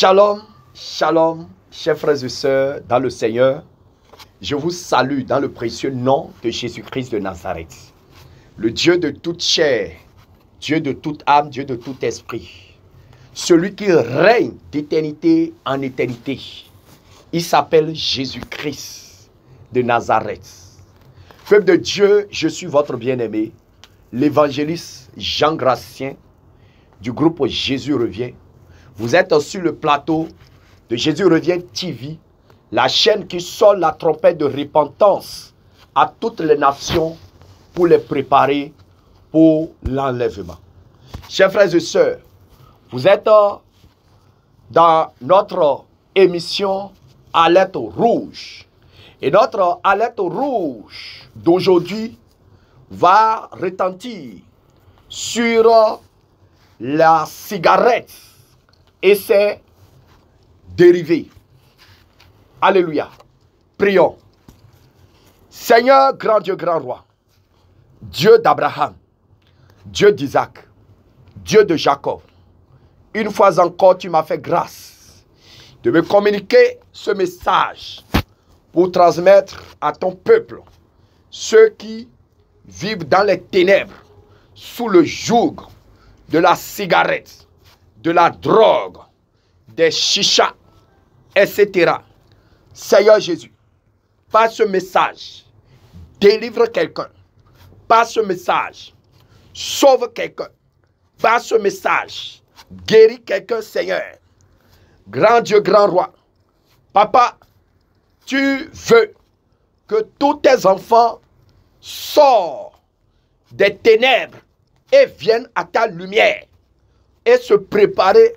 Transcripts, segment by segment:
Shalom, shalom, chers frères et sœurs dans le Seigneur. Je vous salue dans le précieux nom de Jésus-Christ de Nazareth. Le Dieu de toute chair, Dieu de toute âme, Dieu de tout esprit. Celui qui règne d'éternité en éternité. Il s'appelle Jésus-Christ de Nazareth. Peuple de Dieu, je suis votre bien-aimé, l'évangéliste Jean Gracien du groupe Jésus revient vous êtes sur le plateau de Jésus Revient TV, la chaîne qui sonne la trompette de repentance à toutes les nations pour les préparer pour l'enlèvement. Chers frères et sœurs, vous êtes euh, dans notre émission Alerte Rouge. Et notre alerte rouge d'aujourd'hui va retentir sur euh, la cigarette et ses dérivés. Alléluia. Prions. Seigneur, grand Dieu, grand roi, Dieu d'Abraham, Dieu d'Isaac, Dieu de Jacob, une fois encore, tu m'as fait grâce de me communiquer ce message pour transmettre à ton peuple ceux qui vivent dans les ténèbres, sous le joug de la cigarette, de la drogue, des chichas, etc. Seigneur Jésus, par ce message, délivre quelqu'un. passe ce message, sauve quelqu'un. Par ce message, guéris quelqu'un, Seigneur. Grand Dieu, grand roi, Papa, tu veux que tous tes enfants sortent des ténèbres et viennent à ta lumière se préparer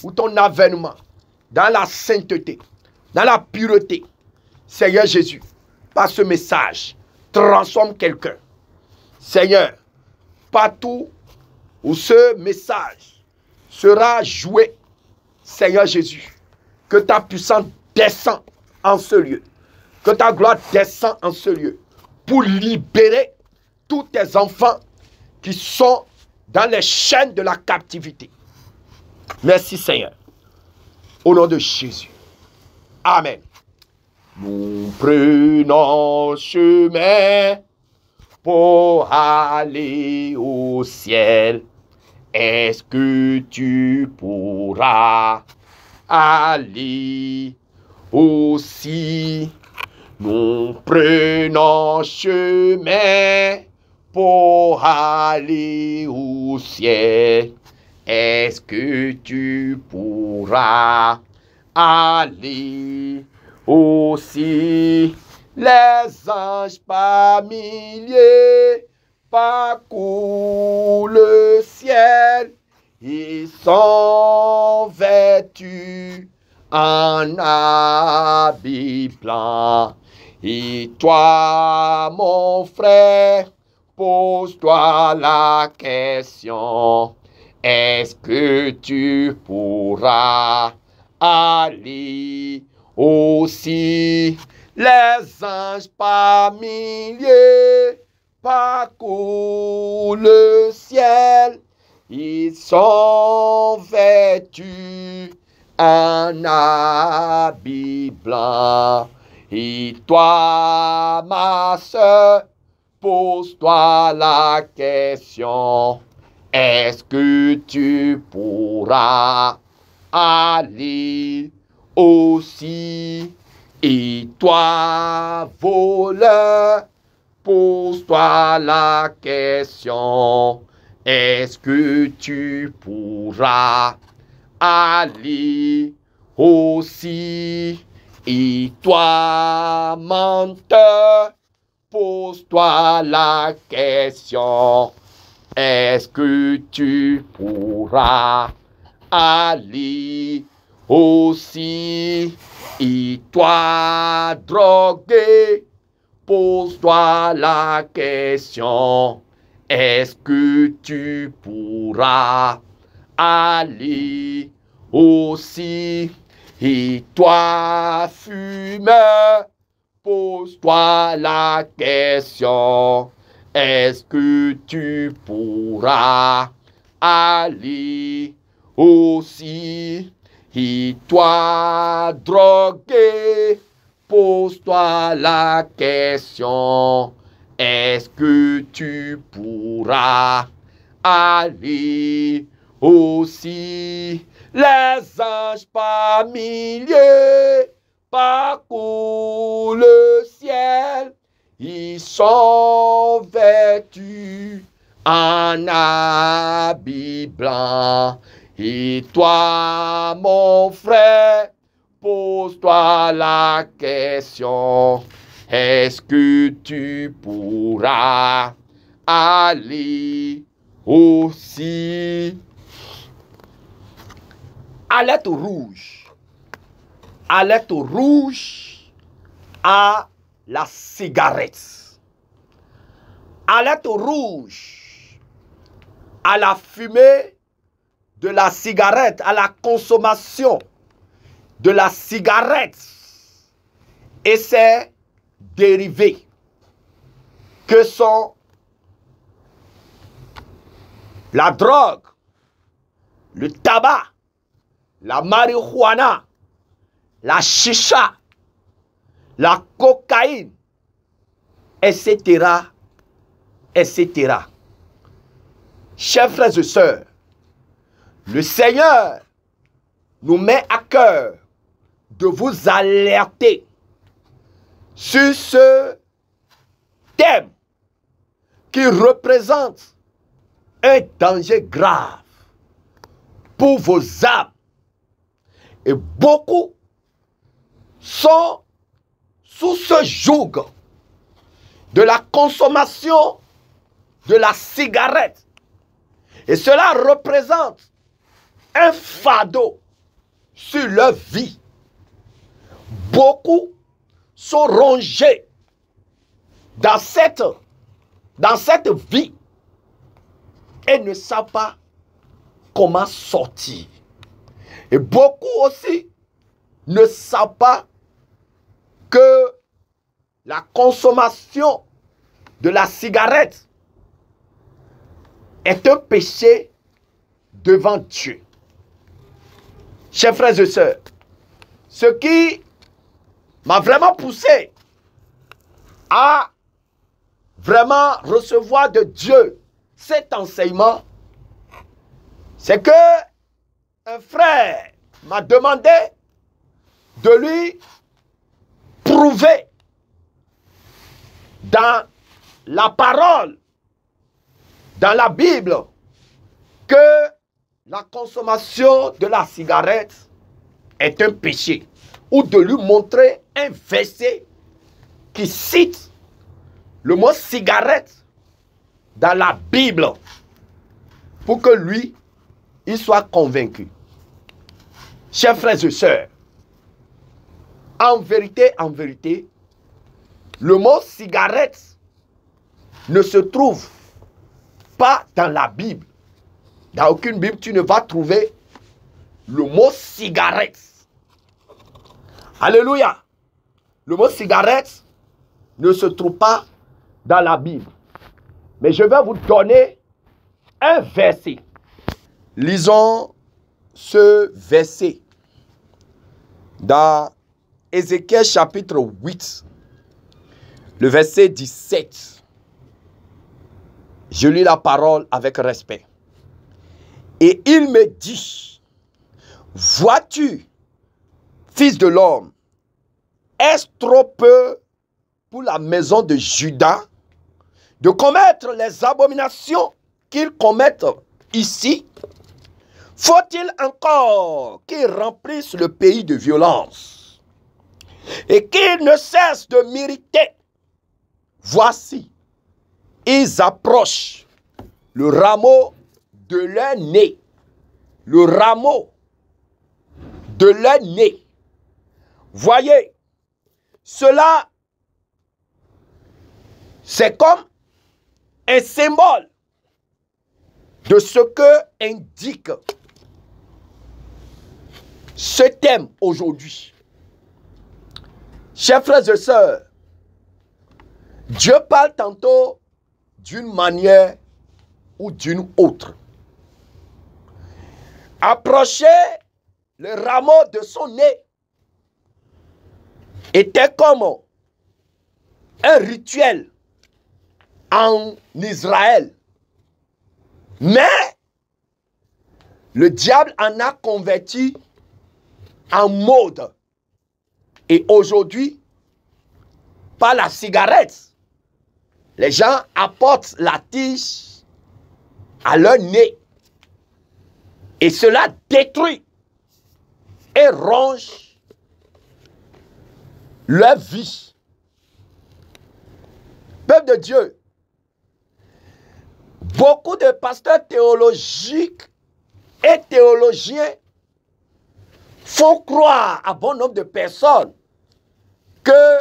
pour ton avènement dans la sainteté, dans la pureté. Seigneur Jésus, par ce message, transforme quelqu'un. Seigneur, partout où ce message sera joué, Seigneur Jésus, que ta puissance descend en ce lieu, que ta gloire descend en ce lieu, pour libérer tous tes enfants qui sont dans les chaînes de la captivité. Merci Seigneur. Au nom de Jésus. Amen. Nous prenons chemin pour aller au ciel. Est-ce que tu pourras aller aussi? Nous prenons chemin pour aller au ciel. Est-ce que tu pourras aller aussi les anges familiers parcourent le ciel, ils sont vêtus en habit Et toi, mon frère, pose-toi la question. Est-ce que tu pourras aller aussi les anges par les parcourent le ciel Ils sont vêtus un habit blanc et toi, ma soeur, pose-toi la question. Est-ce que tu pourras aller aussi Et toi, voleur, pose-toi la question. Est-ce que tu pourras aller aussi Et toi, menteur, pose-toi la question. Est-ce que tu pourras aller aussi Et toi, drogué, pose-toi la question. Est-ce que tu pourras aller aussi Et toi, fumeur, pose-toi la question. Est-ce que tu pourras aller aussi et toi, drogué, pose-toi la question. Est-ce que tu pourras aller aussi les anges par parcourent le ciel ils sont vêtus en habit blanc. Et toi, mon frère, pose-toi la question. Est-ce que tu pourras aller aussi Alerte rouge. au rouge à la cigarette. À l'être rouge à la fumée de la cigarette, à la consommation de la cigarette et ses dérivés que sont la drogue, le tabac, la marijuana, la chicha, la cocaïne, etc., etc. Chers frères et sœurs, le Seigneur nous met à cœur de vous alerter sur ce thème qui représente un danger grave pour vos âmes. Et beaucoup sont sous ce joug de la consommation de la cigarette. Et cela représente un fardeau sur leur vie. Beaucoup sont rongés dans cette, dans cette vie et ne savent pas comment sortir. Et beaucoup aussi ne savent pas que la consommation de la cigarette est un péché devant Dieu. Chers frères et sœurs, ce qui m'a vraiment poussé à vraiment recevoir de Dieu cet enseignement, c'est que un frère m'a demandé de lui trouver dans la parole, dans la Bible, que la consommation de la cigarette est un péché, ou de lui montrer un verset qui cite le mot cigarette dans la Bible pour que lui, il soit convaincu. Chers frères et sœurs, en vérité, en vérité, le mot cigarette ne se trouve pas dans la Bible. Dans aucune Bible, tu ne vas trouver le mot cigarette. Alléluia. Le mot cigarette ne se trouve pas dans la Bible. Mais je vais vous donner un verset. Lisons ce verset dans Ézéchiel chapitre 8, le verset 17. Je lis la parole avec respect. Et il me dit, vois-tu, fils de l'homme, est-ce trop peu pour la maison de Judas de commettre les abominations qu'ils commettent ici Faut-il encore qu'ils remplissent le pays de violence et qu'ils ne cessent de mériter. Voici, ils approchent le rameau de leur nez. Le rameau de leur nez. Voyez, cela, c'est comme un symbole de ce que indique ce thème aujourd'hui. Chers frères et sœurs, Dieu parle tantôt d'une manière ou d'une autre. Approcher le rameau de son nez était comme un rituel en Israël. Mais le diable en a converti en mode. Et aujourd'hui, par la cigarette, les gens apportent la tige à leur nez. Et cela détruit et ronge leur vie. Peuple de Dieu, beaucoup de pasteurs théologiques et théologiens faut croire à bon nombre de personnes que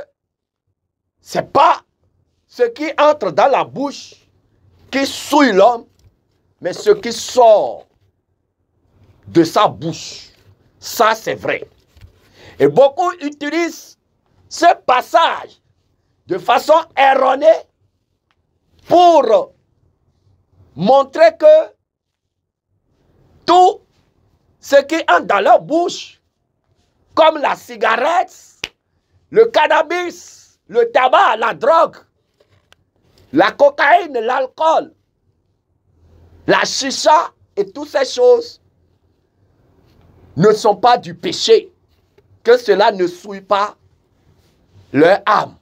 c'est pas ce qui entre dans la bouche qui souille l'homme, mais ce qui sort de sa bouche. Ça, c'est vrai. Et beaucoup utilisent ce passage de façon erronée pour montrer que ce qui entre dans leur bouche, comme la cigarette, le cannabis, le tabac, la drogue, la cocaïne, l'alcool, la chicha et toutes ces choses ne sont pas du péché, que cela ne souille pas leur âme.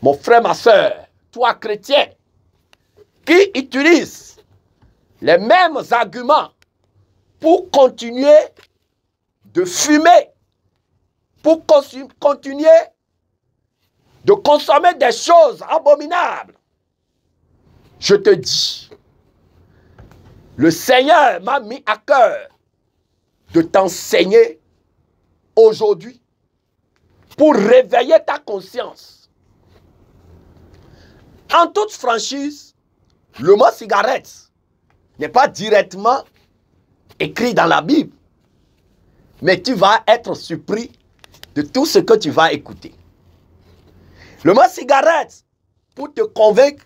Mon frère, ma soeur, toi chrétien, qui utilise les mêmes arguments pour continuer de fumer, pour continuer de consommer des choses abominables. Je te dis, le Seigneur m'a mis à cœur de t'enseigner aujourd'hui pour réveiller ta conscience. En toute franchise, le mot cigarette n'est pas directement écrit dans la Bible. Mais tu vas être surpris de tout ce que tu vas écouter. Le mot cigarette, pour te convaincre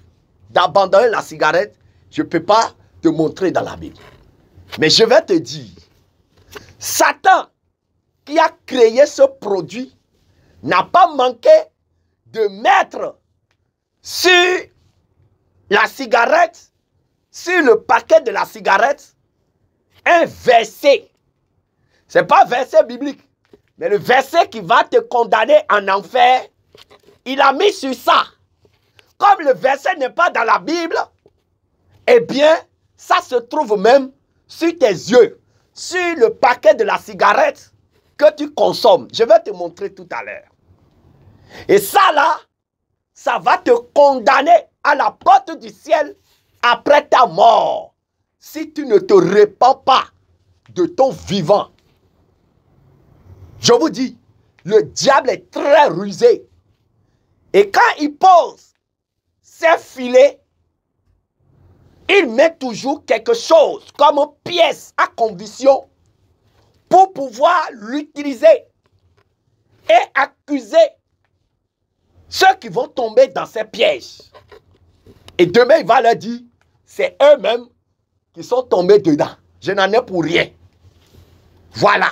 d'abandonner la cigarette, je ne peux pas te montrer dans la Bible. Mais je vais te dire, Satan, qui a créé ce produit, n'a pas manqué de mettre sur la cigarette, sur le paquet de la cigarette, un verset. Ce n'est pas verset biblique. Mais le verset qui va te condamner en enfer, il a mis sur ça. Comme le verset n'est pas dans la Bible, eh bien, ça se trouve même sur tes yeux, sur le paquet de la cigarette que tu consommes. Je vais te montrer tout à l'heure. Et ça là, ça va te condamner à la porte du ciel après ta mort si tu ne te répands pas de ton vivant, je vous dis, le diable est très rusé. Et quand il pose ses filets, il met toujours quelque chose comme pièce à condition pour pouvoir l'utiliser et accuser ceux qui vont tomber dans ses pièges. Et demain, il va leur dire, c'est eux-mêmes ils sont tombés dedans. Je n'en ai pour rien. Voilà.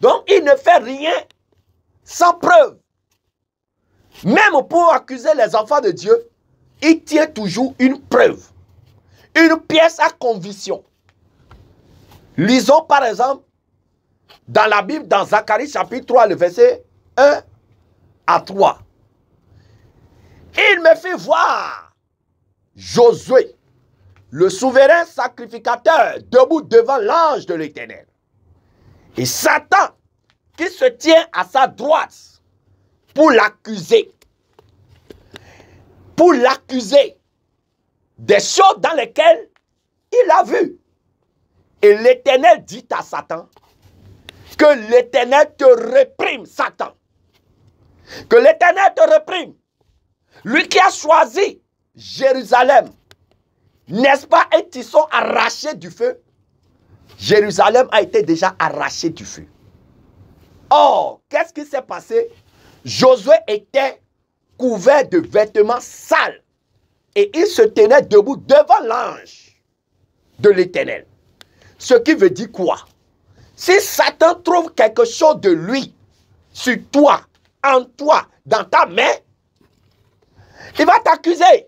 Donc, il ne fait rien sans preuve. Même pour accuser les enfants de Dieu, il tient toujours une preuve. Une pièce à conviction. Lisons par exemple dans la Bible, dans Zacharie chapitre 3, le verset 1 à 3. Il me fit voir Josué, le souverain sacrificateur debout devant l'ange de l'Éternel. Et Satan, qui se tient à sa droite pour l'accuser, pour l'accuser des choses dans lesquelles il a vu. Et l'Éternel dit à Satan, que l'Éternel te réprime, Satan. Que l'Éternel te réprime. Lui qui a choisi Jérusalem n'est-ce pas un sont arraché du feu Jérusalem a été déjà arrachée du feu. Or, qu'est-ce qui s'est passé Josué était couvert de vêtements sales et il se tenait debout devant l'ange de l'Éternel. Ce qui veut dire quoi Si Satan trouve quelque chose de lui sur toi, en toi, dans ta main, il va t'accuser.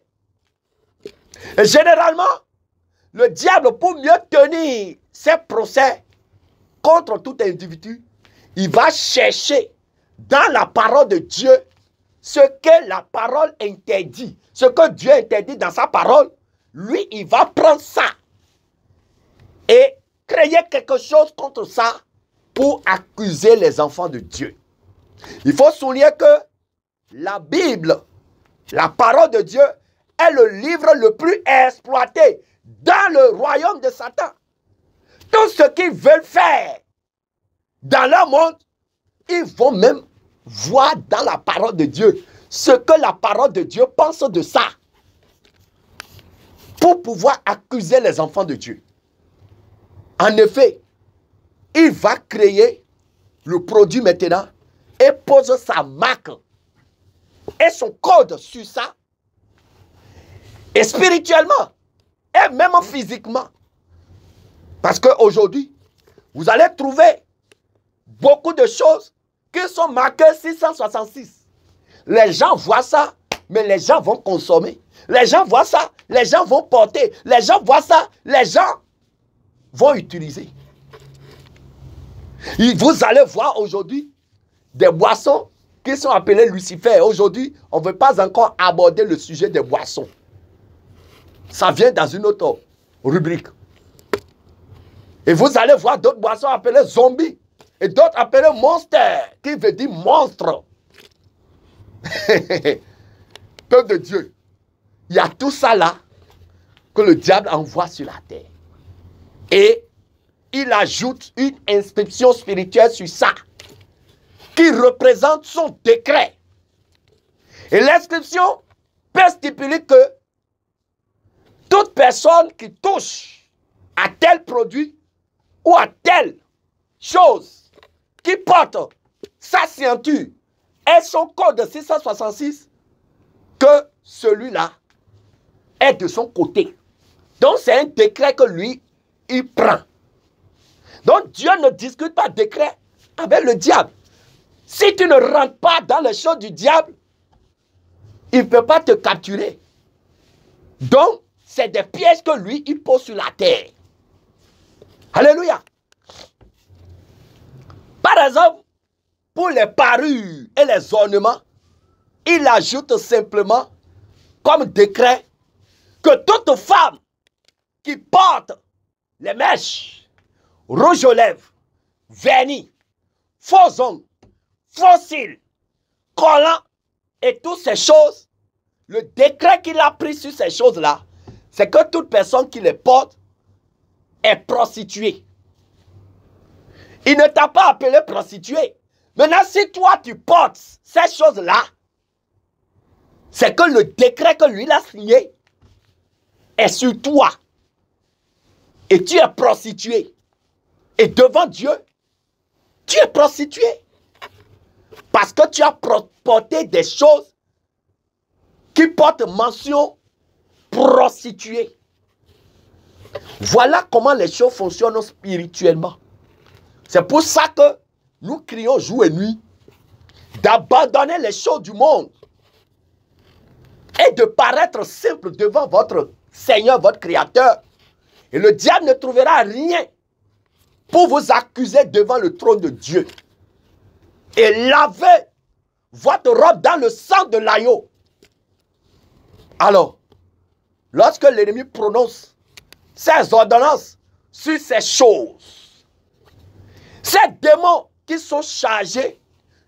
Et généralement, le diable, pour mieux tenir ses procès contre tout individu, il va chercher dans la parole de Dieu ce que la parole interdit, ce que Dieu interdit dans sa parole. Lui, il va prendre ça et créer quelque chose contre ça pour accuser les enfants de Dieu. Il faut souligner que la Bible, la parole de Dieu, est le livre le plus exploité dans le royaume de Satan. Tout ce qu'ils veulent faire dans leur monde, ils vont même voir dans la parole de Dieu ce que la parole de Dieu pense de ça pour pouvoir accuser les enfants de Dieu. En effet, il va créer le produit maintenant et pose sa marque et son code sur ça et spirituellement. Et même physiquement. Parce qu'aujourd'hui, vous allez trouver beaucoup de choses qui sont marquées 666. Les gens voient ça, mais les gens vont consommer. Les gens voient ça, les gens vont porter. Les gens voient ça, les gens vont utiliser. Et vous allez voir aujourd'hui des boissons qui sont appelées Lucifer. Aujourd'hui, on ne veut pas encore aborder le sujet des boissons. Ça vient dans une autre rubrique. Et vous allez voir d'autres boissons appelées zombies et d'autres appelées monstres. qui veut dire monstre. Peuple de Dieu, il y a tout ça là que le diable envoie sur la terre. Et il ajoute une inscription spirituelle sur ça, qui représente son décret. Et l'inscription peut stipuler que toute personne qui touche à tel produit ou à telle chose qui porte sa ceinture et son code 666, que celui-là est de son côté. Donc c'est un décret que lui, il prend. Donc Dieu ne discute pas décret avec le diable. Si tu ne rentres pas dans les choses du diable, il ne peut pas te capturer. Donc, c'est des pièces que lui, il pose sur la terre. Alléluia. Par exemple, pour les parures et les ornements, il ajoute simplement comme décret que toute femme qui porte les mèches, rouge aux lèvres, vernis, faux ongles, faux collants et toutes ces choses, le décret qu'il a pris sur ces choses-là c'est que toute personne qui les porte est prostituée. Il ne t'a pas appelé prostituée. Maintenant, si toi, tu portes ces choses-là, c'est que le décret que lui a signé est sur toi. Et tu es prostitué. Et devant Dieu, tu es prostituée. Parce que tu as porté des choses qui portent mention Prostituer. Voilà comment les choses fonctionnent spirituellement. C'est pour ça que nous crions jour et nuit d'abandonner les choses du monde et de paraître simple devant votre Seigneur, votre Créateur. Et le diable ne trouvera rien pour vous accuser devant le trône de Dieu. Et lavez votre robe dans le sang de l'aïeau. Alors, Lorsque l'ennemi prononce ses ordonnances sur ces choses, ces démons qui sont chargés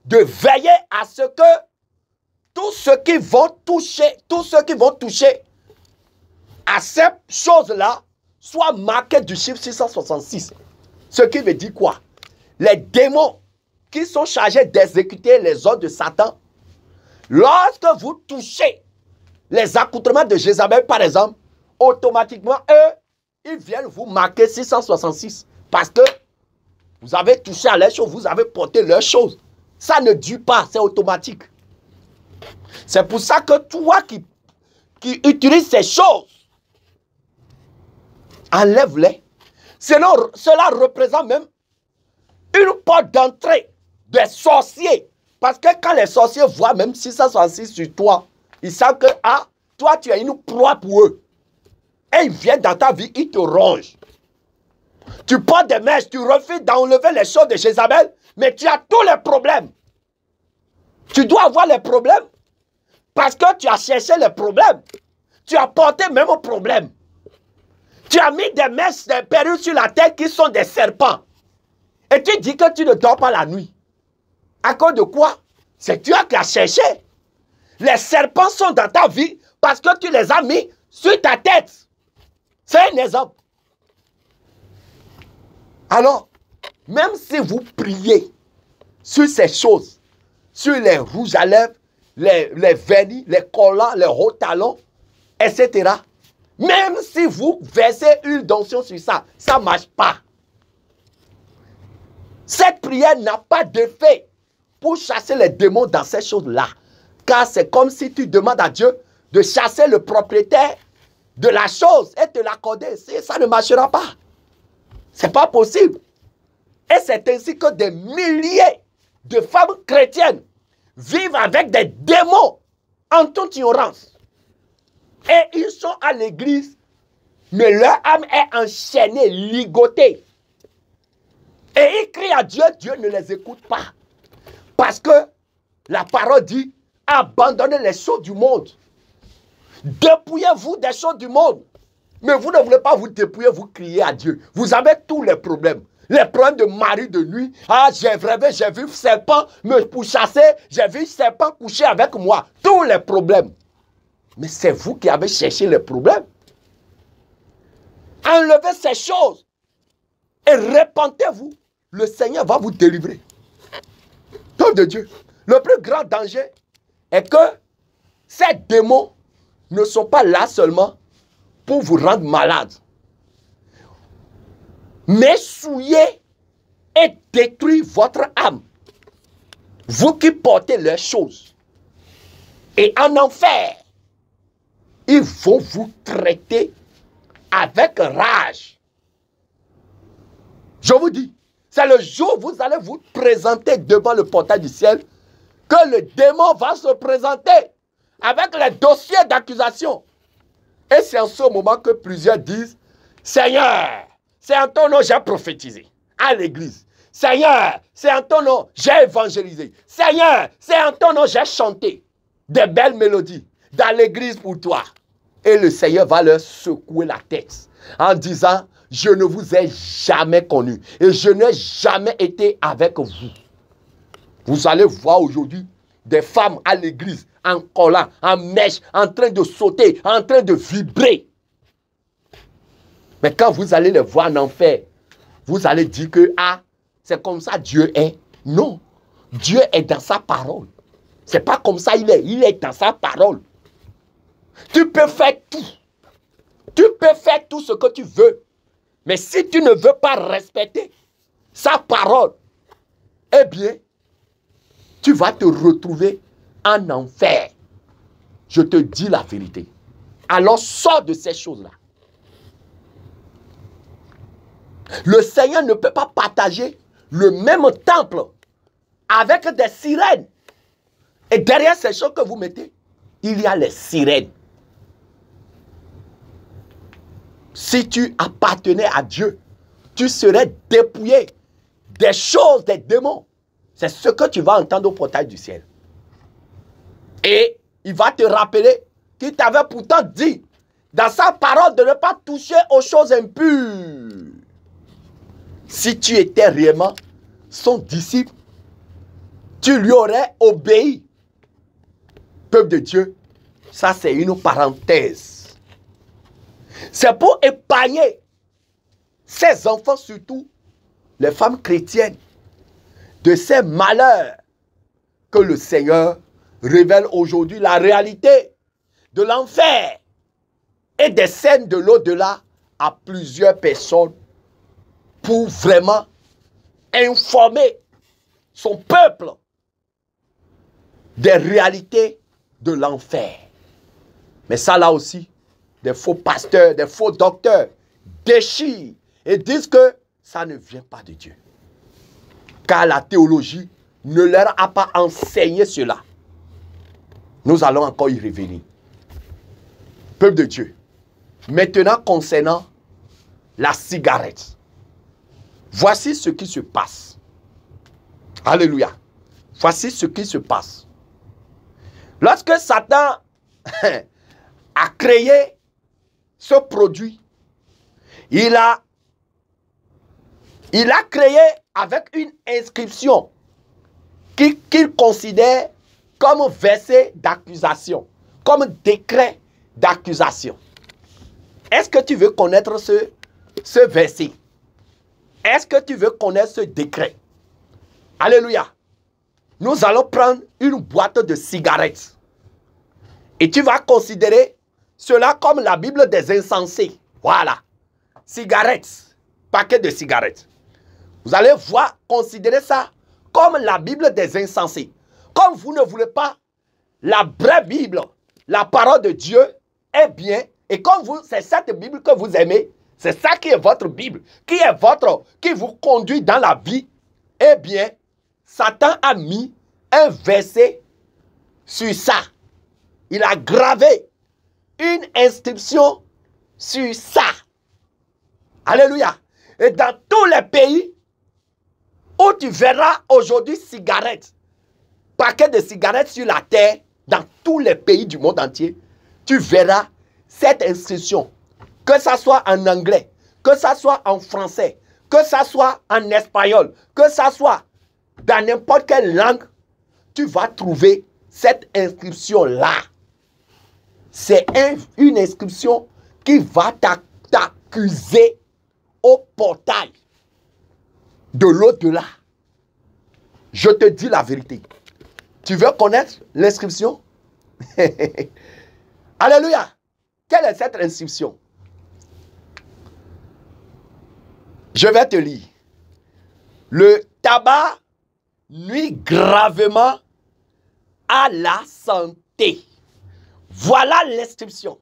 de veiller à ce que tous ceux qui vont toucher, tous ceux qui vont toucher à ces choses-là soient marqués du chiffre 666. Ce qui veut dire quoi Les démons qui sont chargés d'exécuter les ordres de Satan, lorsque vous touchez les accoutrements de Jézabel, par exemple, automatiquement, eux, ils viennent vous marquer 666. Parce que vous avez touché à leurs choses, vous avez porté leurs choses. Ça ne dure pas, c'est automatique. C'est pour ça que toi qui, qui utilises ces choses, enlève-les. Sinon, cela représente même une porte d'entrée des sorciers. Parce que quand les sorciers voient même 666 sur toi, ils savent que, ah, toi, tu as une proie pour eux. Et ils viennent dans ta vie, ils te rongent. Tu portes des messes, tu refuses d'enlever les choses de Jézabel, mais tu as tous les problèmes. Tu dois avoir les problèmes parce que tu as cherché les problèmes. Tu as porté même aux problèmes. Tu as mis des messes, des perruques sur la terre qui sont des serpents. Et tu dis que tu ne dors pas la nuit. À cause de quoi C'est toi qui as cherché. Les serpents sont dans ta vie parce que tu les as mis sur ta tête. C'est un exemple. Alors, même si vous priez sur ces choses, sur les rouges à lèvres, les, vernis, les collants, les hauts talons, etc., même si vous versez une dontion sur ça, ça ne marche pas. Cette prière n'a pas d'effet pour chasser les démons dans ces choses-là. Car c'est comme si tu demandes à Dieu de chasser le propriétaire de la chose et te l'accorder. Ça ne marchera pas. C'est pas possible. Et c'est ainsi que des milliers de femmes chrétiennes vivent avec des démons en toute ignorance. Et ils sont à l'église, mais leur âme est enchaînée, ligotée. Et ils crient à Dieu, Dieu ne les écoute pas. Parce que la parole dit, Abandonner les choses du monde. Dépouillez-vous des choses du monde. Mais vous ne voulez pas vous dépouiller, vous criez à Dieu. Vous avez tous les problèmes. Les problèmes de mari de nuit. Ah, j'ai rêvé, j'ai vu serpent me pourchasser. J'ai vu serpent coucher avec moi. Tous les problèmes. Mais c'est vous qui avez cherché les problèmes. Enlevez ces choses et repentez vous Le Seigneur va vous délivrer. de Dieu, le plus grand danger est que ces démons ne sont pas là seulement pour vous rendre malade, mais souiller et détruire votre âme. Vous qui portez leurs choses. Et en enfer, ils vont vous traiter avec rage. Je vous dis, c'est le jour où vous allez vous présenter devant le portail du ciel que le démon va se présenter avec les dossiers d'accusation. Et c'est en ce moment que plusieurs disent, Seigneur, c'est en ton nom j'ai prophétisé à l'église. Seigneur, c'est en ton nom j'ai évangélisé. Seigneur, c'est en ton nom j'ai chanté des belles mélodies dans l'église pour toi. Et le Seigneur va leur secouer la tête en disant, je ne vous ai jamais connu et je n'ai jamais été avec vous. Vous allez voir aujourd'hui des femmes à l'église en collant, en mèche, en train de sauter, en train de vibrer. Mais quand vous allez les voir en enfer, vous allez dire que ah, c'est comme ça Dieu est. Non, Dieu est dans sa parole. C'est pas comme ça il est, il est dans sa parole. Tu peux faire tout. Tu peux faire tout ce que tu veux. Mais si tu ne veux pas respecter sa parole, eh bien, tu vas te retrouver en enfer. Je te dis la vérité. Alors sors de ces choses-là. Le Seigneur ne peut pas partager le même temple avec des sirènes. Et derrière ces choses que vous mettez, il y a les sirènes. Si tu appartenais à Dieu, tu serais dépouillé des choses des démons. C'est ce que tu vas entendre au portail du ciel. Et il va te rappeler qu'il t'avait pourtant dit dans sa parole de ne pas toucher aux choses impures. Si tu étais réellement son disciple, tu lui aurais obéi. Peuple de Dieu, ça c'est une parenthèse. C'est pour épargner ses enfants, surtout les femmes chrétiennes, de ces malheurs que le Seigneur révèle aujourd'hui la réalité de l'enfer et des scènes de l'au-delà à plusieurs personnes pour vraiment informer son peuple des réalités de l'enfer. Mais ça là aussi, des faux pasteurs, des faux docteurs déchirent et disent que ça ne vient pas de Dieu la théologie ne leur a pas enseigné cela. Nous allons encore y revenir. Peuple de Dieu, maintenant concernant la cigarette, voici ce qui se passe. Alléluia. Voici ce qui se passe. Lorsque Satan a créé ce produit, il a il a créé avec une inscription qu'il considère comme verset d'accusation, comme décret d'accusation. Est-ce que tu veux connaître ce, ce verset Est-ce que tu veux connaître ce décret Alléluia. Nous allons prendre une boîte de cigarettes. Et tu vas considérer cela comme la Bible des insensés. Voilà. Cigarettes. Paquet de cigarettes. Vous allez voir, considérer ça comme la Bible des insensés. Comme vous ne voulez pas la vraie Bible, la parole de Dieu, eh bien, et comme vous, c'est cette Bible que vous aimez, c'est ça qui est votre Bible, qui est votre, qui vous conduit dans la vie, eh bien, Satan a mis un verset sur ça. Il a gravé une inscription sur ça. Alléluia. Et dans tous les pays, où tu verras aujourd'hui cigarettes, paquets de cigarettes sur la terre, dans tous les pays du monde entier, tu verras cette inscription, que ça soit en anglais, que ça soit en français, que ça soit en espagnol, que ça soit dans n'importe quelle langue, tu vas trouver cette inscription-là. C'est une inscription qui va t'accuser au portail de l'au-delà. Je te dis la vérité. Tu veux connaître l'inscription Alléluia. Quelle est cette inscription Je vais te lire. Le tabac nuit gravement à la santé. Voilà l'inscription.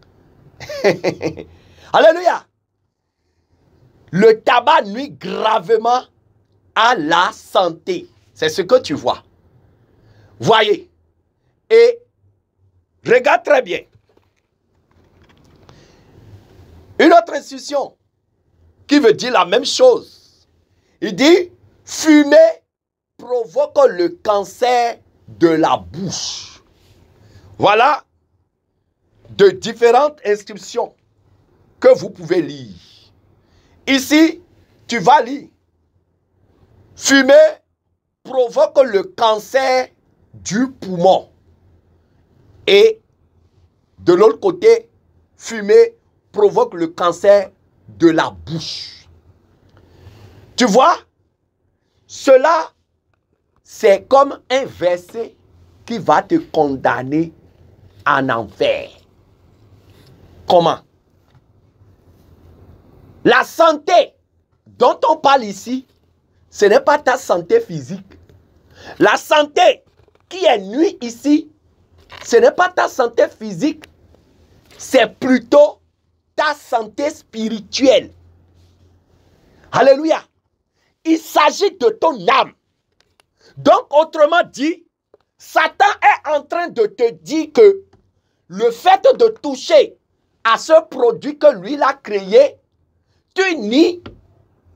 Alléluia. Le tabac nuit gravement à la santé. C'est ce que tu vois. Voyez. Et regarde très bien. Une autre institution qui veut dire la même chose. Il dit, fumer provoque le cancer de la bouche. Voilà de différentes inscriptions que vous pouvez lire. Ici, tu vas lire. Fumer provoque le cancer du poumon. Et de l'autre côté, fumer provoque le cancer de la bouche. Tu vois, cela, c'est comme un verset qui va te condamner en enfer. Comment la santé dont on parle ici, ce n'est pas ta santé physique. La santé qui est nuit ici, ce n'est pas ta santé physique, c'est plutôt ta santé spirituelle. Alléluia. Il s'agit de ton âme. Donc, autrement dit, Satan est en train de te dire que le fait de toucher à ce produit que lui a créé tu nie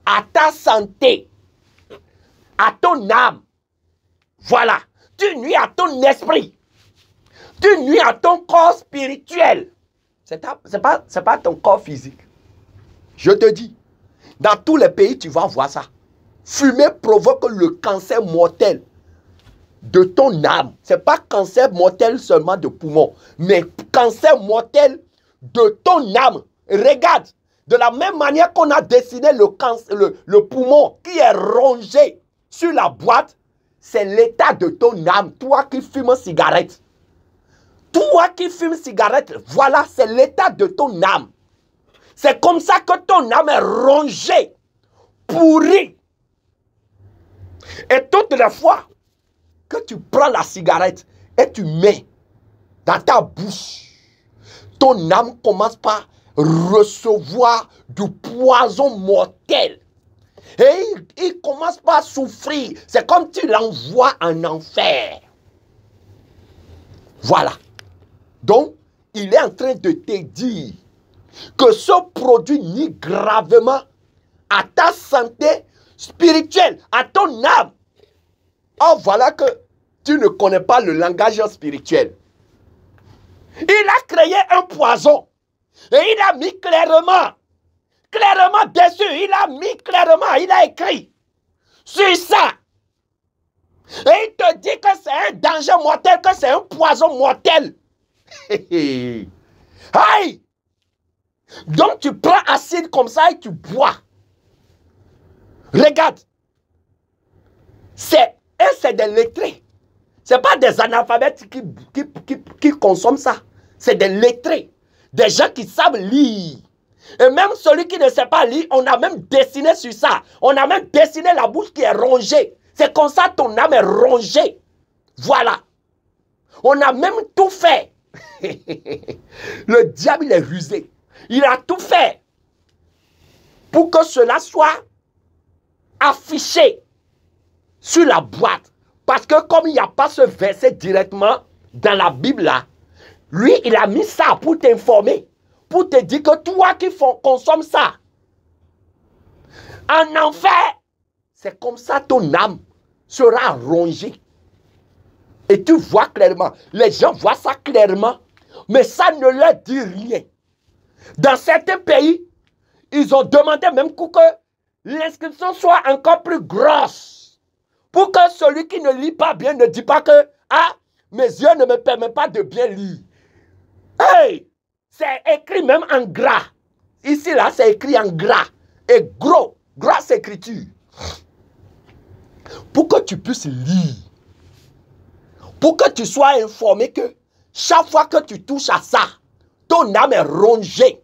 à ta santé, à ton âme. Voilà. Tu nuis à ton esprit. Tu nuis à ton corps spirituel. Ce n'est pas, pas ton corps physique. Je te dis, dans tous les pays, tu vas voir ça. Fumer provoque le cancer mortel de ton âme. Ce n'est pas cancer mortel seulement de poumon, mais cancer mortel de ton âme. Regarde, de la même manière qu'on a dessiné le, poumon qui est rongé sur la boîte, c'est l'état de ton âme. Toi qui fumes une cigarette. Toi qui fumes cigarette, voilà, c'est l'état de ton âme. C'est comme ça que ton âme est rongée, pourrie. Et toutes les fois que tu prends la cigarette et tu mets dans ta bouche, ton âme commence par recevoir du poison mortel. Et il, commence pas à souffrir. C'est comme tu l'envoies en enfer. Voilà. Donc, il est en train de te dire que ce produit nie gravement à ta santé spirituelle, à ton âme. Oh, voilà que tu ne connais pas le langage spirituel. Il a créé un poison. Et il a mis clairement, clairement dessus, il a mis clairement, il a écrit sur ça. Et il te dit que c'est un danger mortel, que c'est un poison mortel. Aïe! Donc tu prends acide comme ça et tu bois. Regarde. C'est c'est des lettrés. Ce pas des analphabètes qui, qui consomment ça. C'est des lettrés. Des gens qui savent lire. Et même celui qui ne sait pas lire, on a même dessiné sur ça. On a même dessiné la bouche qui est rongée. C'est comme ça ton âme est rongée. Voilà. On a même tout fait. le diable, est rusé. Il a tout fait pour que cela soit affiché sur la boîte. Parce que comme il n'y a pas ce verset directement dans la Bible là, lui, il a mis ça pour t'informer, pour te dire que toi qui consommes ça, en enfer, c'est comme ça ton âme sera rongée. Et tu vois clairement, les gens voient ça clairement, mais ça ne leur dit rien. Dans certains pays, ils ont demandé même que l'inscription soit encore plus grosse pour que celui qui ne lit pas bien ne dise pas que, ah, mes yeux ne me permettent pas de bien lire c'est écrit même en gras. Ici, là, c'est écrit en gras. Et gros, grosse écriture. Pour que tu puisses lire. Pour que tu sois informé que chaque fois que tu touches à ça, ton âme est rongée.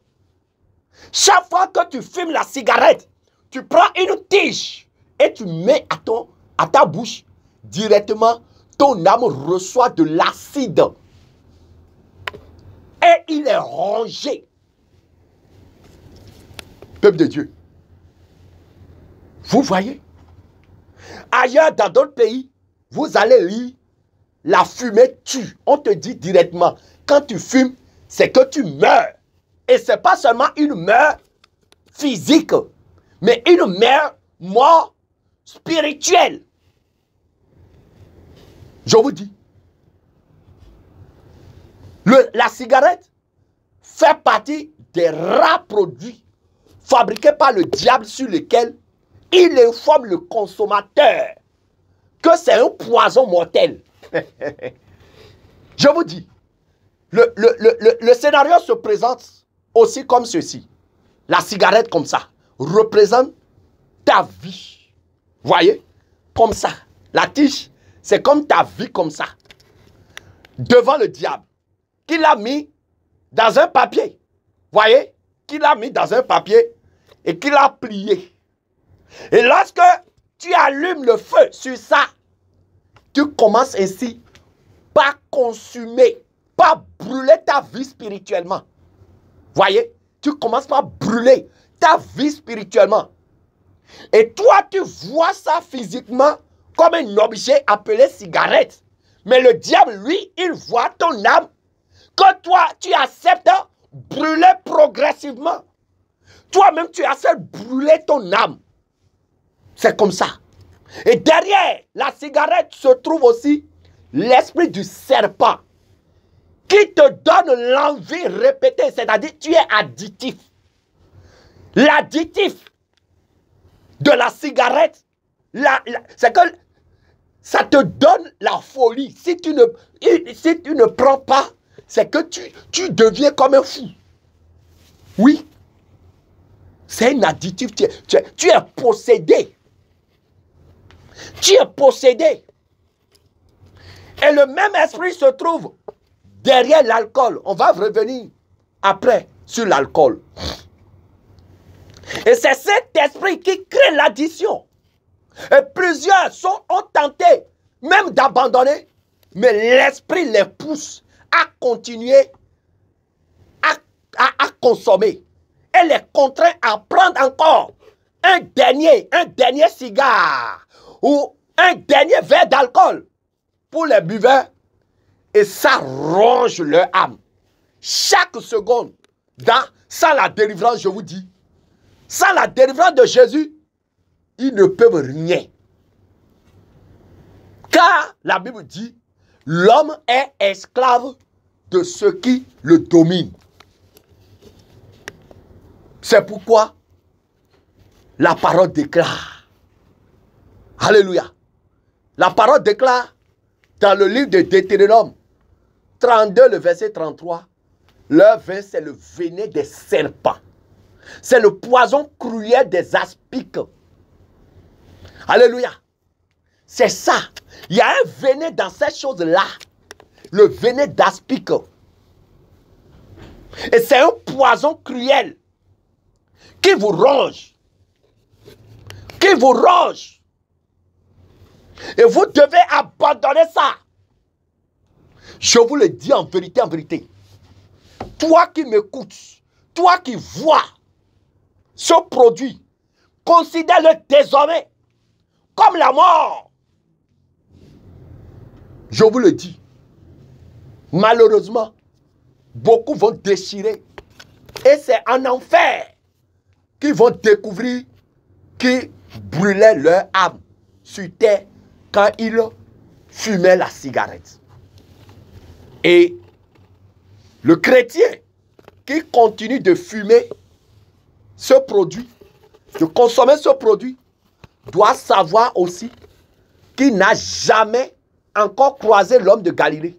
Chaque fois que tu fumes la cigarette, tu prends une tige et tu mets à, ton, à ta bouche directement, ton âme reçoit de l'acide les Peuple de Dieu, vous voyez, ailleurs dans d'autres pays, vous allez lire, la fumée tue. On te dit directement, quand tu fumes, c'est que tu meurs. Et ce n'est pas seulement une mort physique, mais une mort, mort spirituelle. Je vous dis, le, la cigarette, fait partie des rats produits fabriqués par le diable sur lesquels il informe le consommateur que c'est un poison mortel. Je vous dis, le, le, scénario se présente aussi comme ceci. La cigarette comme ça représente ta vie. Voyez Comme ça. La tige, c'est comme ta vie comme ça. Devant le diable. Qu'il a mis dans un papier. Voyez Qu'il a mis dans un papier et qu'il a plié. Et lorsque tu allumes le feu sur ça, tu commences ainsi pas consumer, pas brûler ta vie spirituellement. Voyez Tu commences à brûler ta vie spirituellement. Et toi, tu vois ça physiquement comme un objet appelé cigarette. Mais le diable, lui, il voit ton âme que toi, tu acceptes brûler progressivement. Toi-même, tu acceptes brûler ton âme. C'est comme ça. Et derrière la cigarette se trouve aussi l'esprit du serpent qui te donne l'envie répétée, c'est-à-dire tu es additif. L'additif de la cigarette, c'est que ça te donne la folie si tu ne, si tu ne prends pas c'est que tu, deviens comme un fou. Oui. C'est un additif. Tu es, possédé. Tu es possédé. Et le même esprit se trouve derrière l'alcool. On va revenir après sur l'alcool. Et c'est cet esprit qui crée l'addition. Et plusieurs sont, ont tenté même d'abandonner, mais l'esprit les pousse à continuer à, consommer. Elle est contrainte à prendre encore un dernier, un dernier cigare ou un dernier verre d'alcool pour les buveurs et ça ronge leur âme. Chaque seconde, dans, sans la délivrance, je vous dis, sans la délivrance de Jésus, ils ne peuvent rien. Car la Bible dit, L'homme est esclave de ce qui le domine. C'est pourquoi la parole déclare. Alléluia. La parole déclare dans le livre de Deutéronome 32, le verset 33. Leur vin, c'est le venin des serpents. C'est le poison cruel des aspics. Alléluia. C'est ça. Il y a un véné dans cette chose-là. Le véné d'aspic. Et c'est un poison cruel qui vous ronge. Qui vous ronge. Et vous devez abandonner ça. Je vous le dis en vérité, en vérité. Toi qui m'écoutes, toi qui vois ce produit, considère-le désormais comme la mort. Je vous le dis. Malheureusement, beaucoup vont déchirer. Et c'est en enfer qu'ils vont découvrir qui brûlaient leur âme sur terre quand ils fumaient la cigarette. Et le chrétien qui continue de fumer ce produit, de consommer ce produit, doit savoir aussi qu'il n'a jamais encore croisé l'homme de Galilée.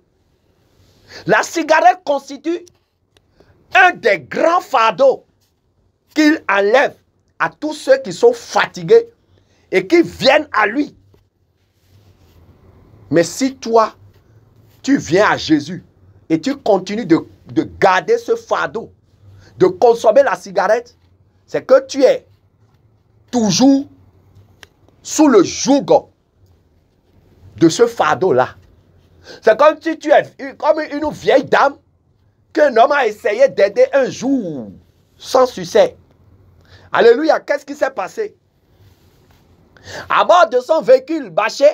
La cigarette constitue un des grands fardeaux qu'il enlève à tous ceux qui sont fatigués et qui viennent à lui. Mais si toi, tu viens à Jésus et tu continues de, de garder ce fardeau, de consommer la cigarette, c'est que tu es toujours sous le joug de ce fardeau-là. C'est comme si tu es comme une vieille dame qu'un homme a essayé d'aider un jour sans succès. Alléluia, qu'est-ce qui s'est passé À bord de son véhicule bâché,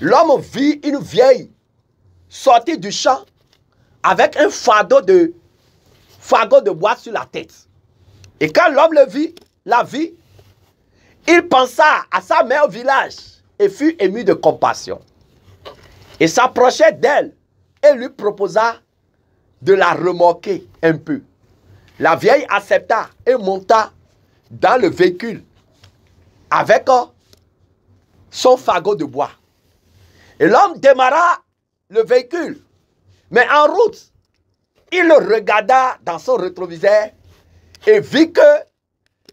l'homme vit une vieille sortie du champ avec un fardeau de, fardeau de bois sur la tête. Et quand l'homme le vit, la vit, il pensa à sa mère au village et fut ému de compassion. Et s'approchait d'elle et lui proposa de la remorquer un peu. La vieille accepta et monta dans le véhicule avec euh, son fagot de bois. Et l'homme démarra le véhicule. Mais en route, il le regarda dans son rétroviseur et vit que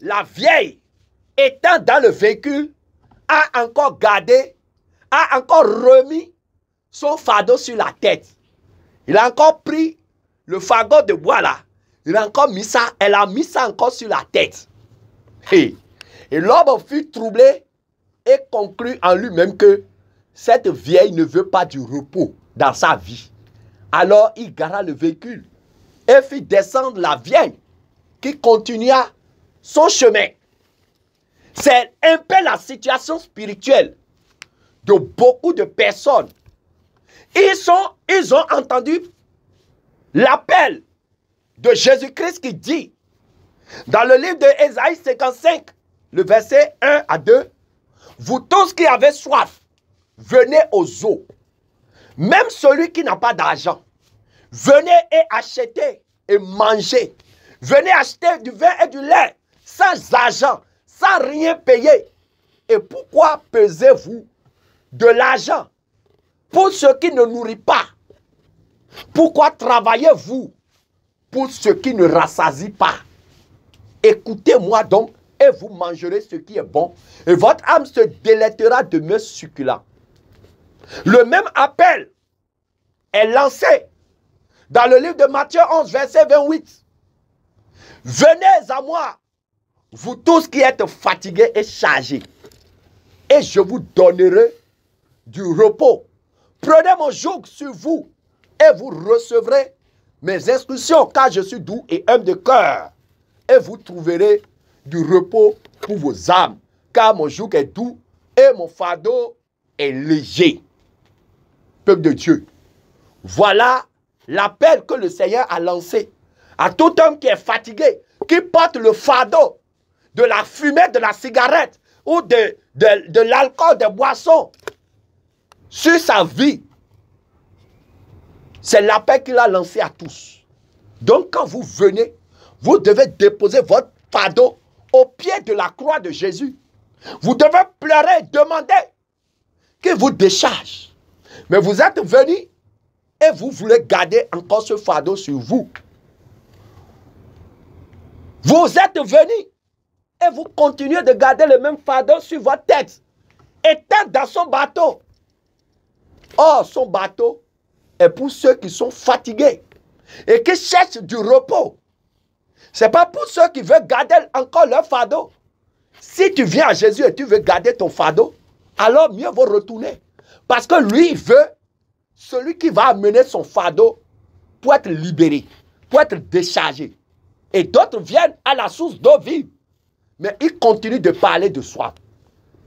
la vieille étant dans le véhicule a encore gardé, a encore remis son fardeau sur la tête. Il a encore pris le fagot de bois là. Il a encore mis ça, elle a mis ça encore sur la tête. Et, et l'homme fut troublé et conclut en lui-même que cette vieille ne veut pas du repos dans sa vie. Alors il gara le véhicule et fit descendre la vieille qui continua son chemin. C'est un peu la situation spirituelle de beaucoup de personnes. Ils, ils ont entendu l'appel de Jésus-Christ qui dit dans le livre de Ésaïe 55, le verset 1 à 2, Vous tous qui avez soif, venez aux eaux. Même celui qui n'a pas d'argent, venez et achetez et mangez. Venez acheter du vin et du lait sans argent, sans rien payer. Et pourquoi pesez-vous de l'argent pour ce qui ne nourrit pas Pourquoi travaillez-vous pour ce qui ne rassasie pas Écoutez-moi donc et vous mangerez ce qui est bon et votre âme se délectera de mes succulents. Le même appel est lancé dans le livre de Matthieu 11, verset 28. Venez à moi, vous tous qui êtes fatigués et chargés, et je vous donnerai du repos. Prenez mon joug sur vous et vous recevrez mes instructions, car je suis doux et homme de cœur. Et vous trouverez du repos pour vos âmes, car mon joug est doux et mon fardeau est léger. Peuple de Dieu, voilà l'appel que le Seigneur a lancé à tout homme qui est fatigué, qui porte le fardeau de la fumée de la cigarette ou de, de, de l'alcool, des boissons sur sa vie. C'est l'appel qu'il a lancé à tous. Donc quand vous venez, vous devez déposer votre fardeau au pied de la croix de Jésus. Vous devez pleurer, demander qu'il vous décharge. Mais vous êtes venu et vous voulez garder encore ce fardeau sur vous. Vous êtes venus. Et vous continuez de garder le même fardeau sur votre tête. Étant dans son bateau. Or, son bateau est pour ceux qui sont fatigués et qui cherchent du repos. Ce n'est pas pour ceux qui veulent garder encore leur fardeau. Si tu viens à Jésus et tu veux garder ton fardeau, alors mieux vaut retourner. Parce que lui, veut celui qui va amener son fardeau pour être libéré, pour être déchargé. Et d'autres viennent à la source d'eau vive. Mais il continue de parler de soi.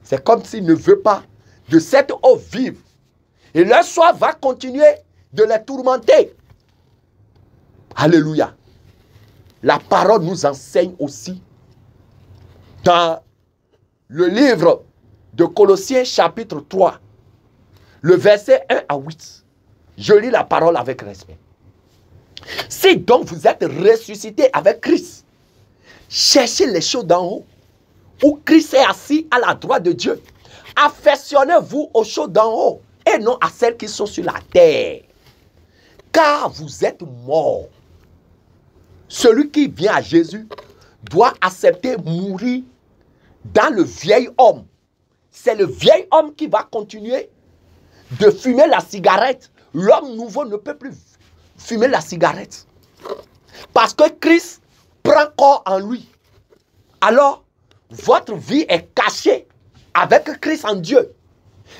C'est comme s'il ne veut pas de cette eau vive. Et leur soif va continuer de les tourmenter. Alléluia. La parole nous enseigne aussi dans le livre de Colossiens chapitre 3, le verset 1 à 8. Je lis la parole avec respect. Si donc vous êtes ressuscité avec Christ, Cherchez les choses d'en haut, où Christ est assis à la droite de Dieu. Affectionnez-vous aux choses d'en haut et non à celles qui sont sur la terre. Car vous êtes morts. Celui qui vient à Jésus doit accepter mourir dans le vieil homme. C'est le vieil homme qui va continuer de fumer la cigarette. L'homme nouveau ne peut plus fumer la cigarette. Parce que Christ prend corps en lui, alors votre vie est cachée avec Christ en Dieu.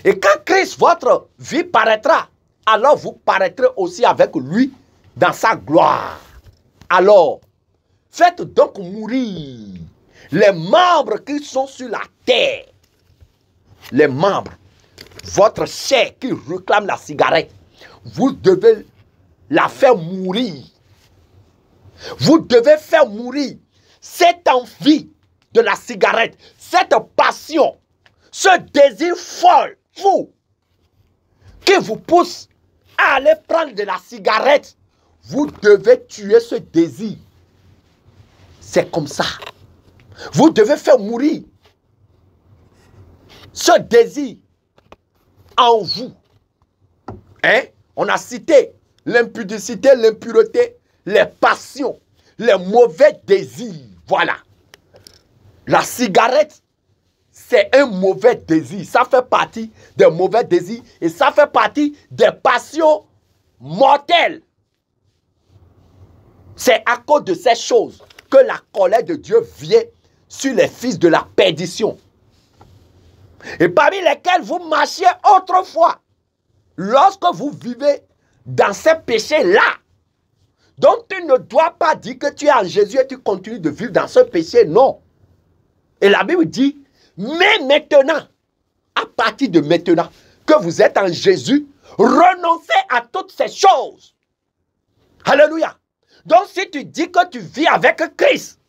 Et quand Christ, votre vie paraîtra, alors vous paraîtrez aussi avec lui dans sa gloire. Alors, faites donc mourir les membres qui sont sur la terre. Les membres, votre chair qui réclame la cigarette, vous devez la faire mourir vous devez faire mourir cette envie de la cigarette, cette passion, ce désir folle, fou, qui vous pousse à aller prendre de la cigarette. Vous devez tuer ce désir. C'est comme ça. Vous devez faire mourir ce désir en vous. Hein? On a cité l'impudicité, l'impureté, les passions, les mauvais désirs. Voilà. La cigarette, c'est un mauvais désir. Ça fait partie des mauvais désirs et ça fait partie des passions mortelles. C'est à cause de ces choses que la colère de Dieu vient sur les fils de la perdition. Et parmi lesquels vous marchiez autrefois, lorsque vous vivez dans ces péchés-là, donc tu ne dois pas dire que tu es en Jésus et tu continues de vivre dans ce péché. Non. Et la Bible dit, mais maintenant, à partir de maintenant que vous êtes en Jésus, renoncez à toutes ces choses. Alléluia. Donc si tu dis que tu vis avec Christ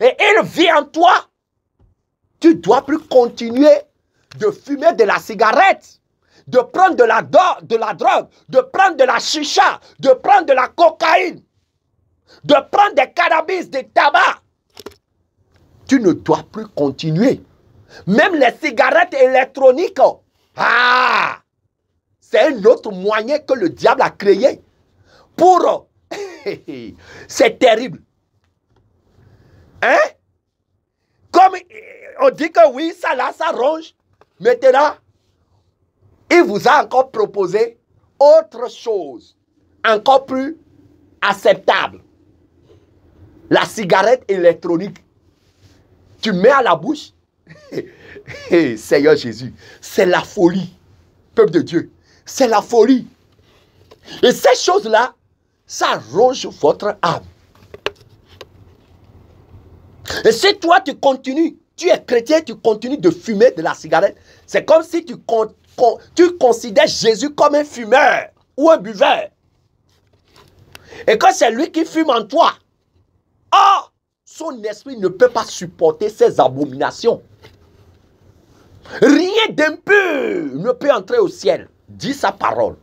et il vit en toi, tu dois plus continuer de fumer de la cigarette, de prendre de la, de la drogue, de prendre de la chicha, de prendre de la cocaïne de prendre des cannabis, des tabacs, tu ne dois plus continuer. Même les cigarettes électroniques, ah, c'est un autre moyen que le diable a créé pour... c'est terrible. Hein? Comme eh, on dit que oui, ça là, ça ronge. Maintenant, il vous a encore proposé autre chose, encore plus acceptable. La cigarette électronique, tu mets à la bouche. Seigneur Jésus, c'est la folie, peuple de Dieu. C'est la folie. Et ces choses-là, ça ronge votre âme. Et si toi, tu continues, tu es chrétien, tu continues de fumer de la cigarette, c'est comme si tu, considères Jésus comme un fumeur ou un buveur. Et quand c'est lui qui fume en toi, Or, son esprit ne peut pas supporter ces abominations. Rien d'impur ne peut entrer au ciel, dit sa parole.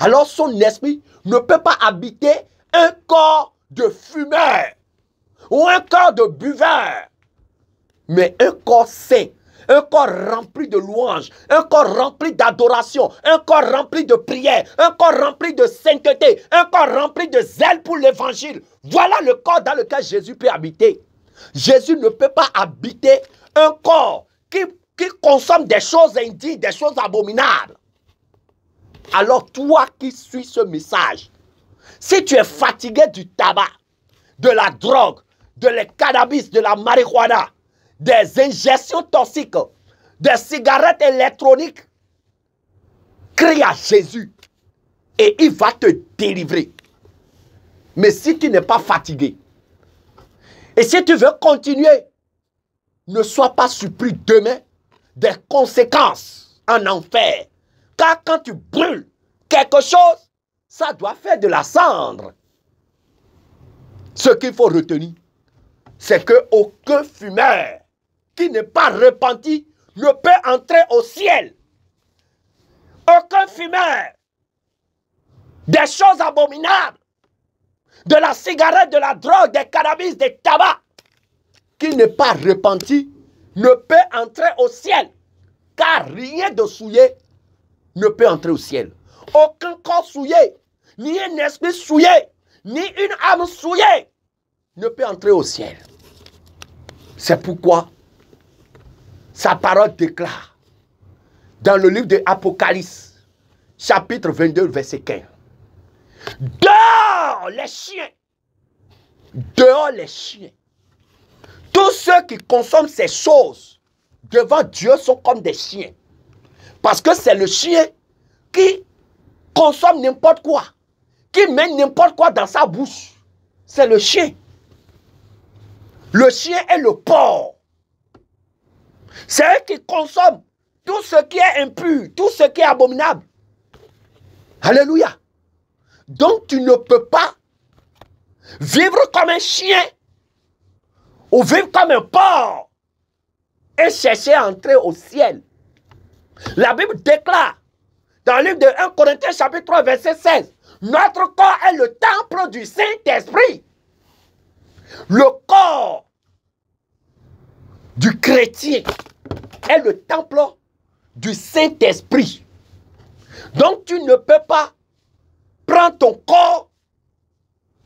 Alors son esprit ne peut pas habiter un corps de fumeur ou un corps de buveur, mais un corps sain un corps rempli de louanges, un corps rempli d'adoration, un corps rempli de prière, un corps rempli de sainteté, un corps rempli de zèle pour l'évangile. Voilà le corps dans lequel Jésus peut habiter. Jésus ne peut pas habiter un corps qui, consomme des choses indignes, des choses abominables. Alors toi qui suis ce message, si tu es fatigué du tabac, de la drogue, de les cannabis, de la marijuana, des injections toxiques, des cigarettes électroniques, crie à Jésus et il va te délivrer. Mais si tu n'es pas fatigué, et si tu veux continuer, ne sois pas surpris demain des conséquences en enfer. Car quand tu brûles quelque chose, ça doit faire de la cendre. Ce qu'il faut retenir, c'est que fumeur qui n'est pas repenti ne peut entrer au ciel. Aucun fumeur des choses abominables, de la cigarette, de la drogue, des cannabis, des tabacs, qui n'est pas repenti, ne peut entrer au ciel, car rien de souillé ne peut entrer au ciel. Aucun corps souillé, ni un esprit souillé, ni une âme souillée ne peut entrer au ciel. C'est pourquoi sa parole déclare dans le livre de Apocalypse, chapitre 22, verset 15. Dehors les chiens, dehors les chiens. Tous ceux qui consomment ces choses devant Dieu sont comme des chiens. Parce que c'est le chien qui consomme n'importe quoi, qui met n'importe quoi dans sa bouche. C'est le chien. Le chien est le porc. C'est eux qui consomment tout ce qui est impur, tout ce qui est abominable. Alléluia. Donc tu ne peux pas vivre comme un chien ou vivre comme un porc et chercher à entrer au ciel. La Bible déclare dans le livre de 1 Corinthiens chapitre 3 verset 16, notre corps est le temple du Saint-Esprit. Le corps du chrétien est le temple du Saint-Esprit. Donc tu ne peux pas prendre ton corps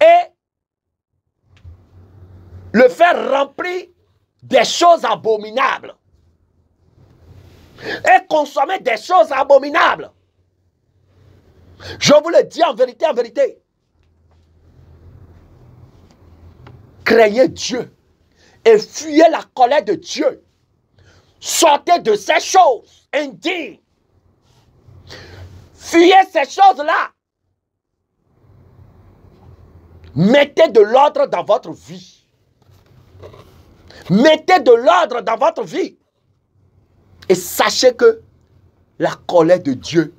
et le faire remplir des choses abominables. Et consommer des choses abominables. Je vous le dis en vérité, en vérité. Créez Dieu et fuyez la colère de Dieu. Sortez de ces choses indignes. Fuyez ces choses-là. Mettez de l'ordre dans votre vie. Mettez de l'ordre dans votre vie. Et sachez que la colère de Dieu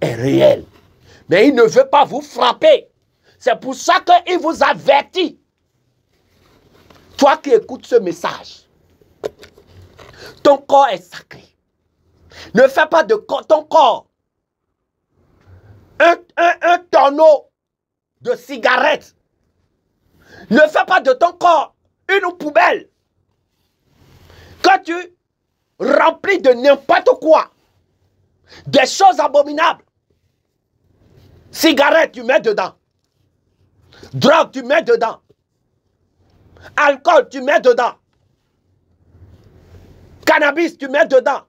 est réelle. Mais il ne veut pas vous frapper. C'est pour ça qu'il vous avertit. Toi qui écoutes ce message, ton corps est sacré. Ne fais pas de ton corps un, tonneau de cigarettes. Ne fais pas de ton corps une poubelle Quand tu remplis de n'importe quoi, des choses abominables. Cigarettes, tu mets dedans. Drogue, tu mets dedans. Alcool, tu mets dedans. Cannabis, tu mets dedans.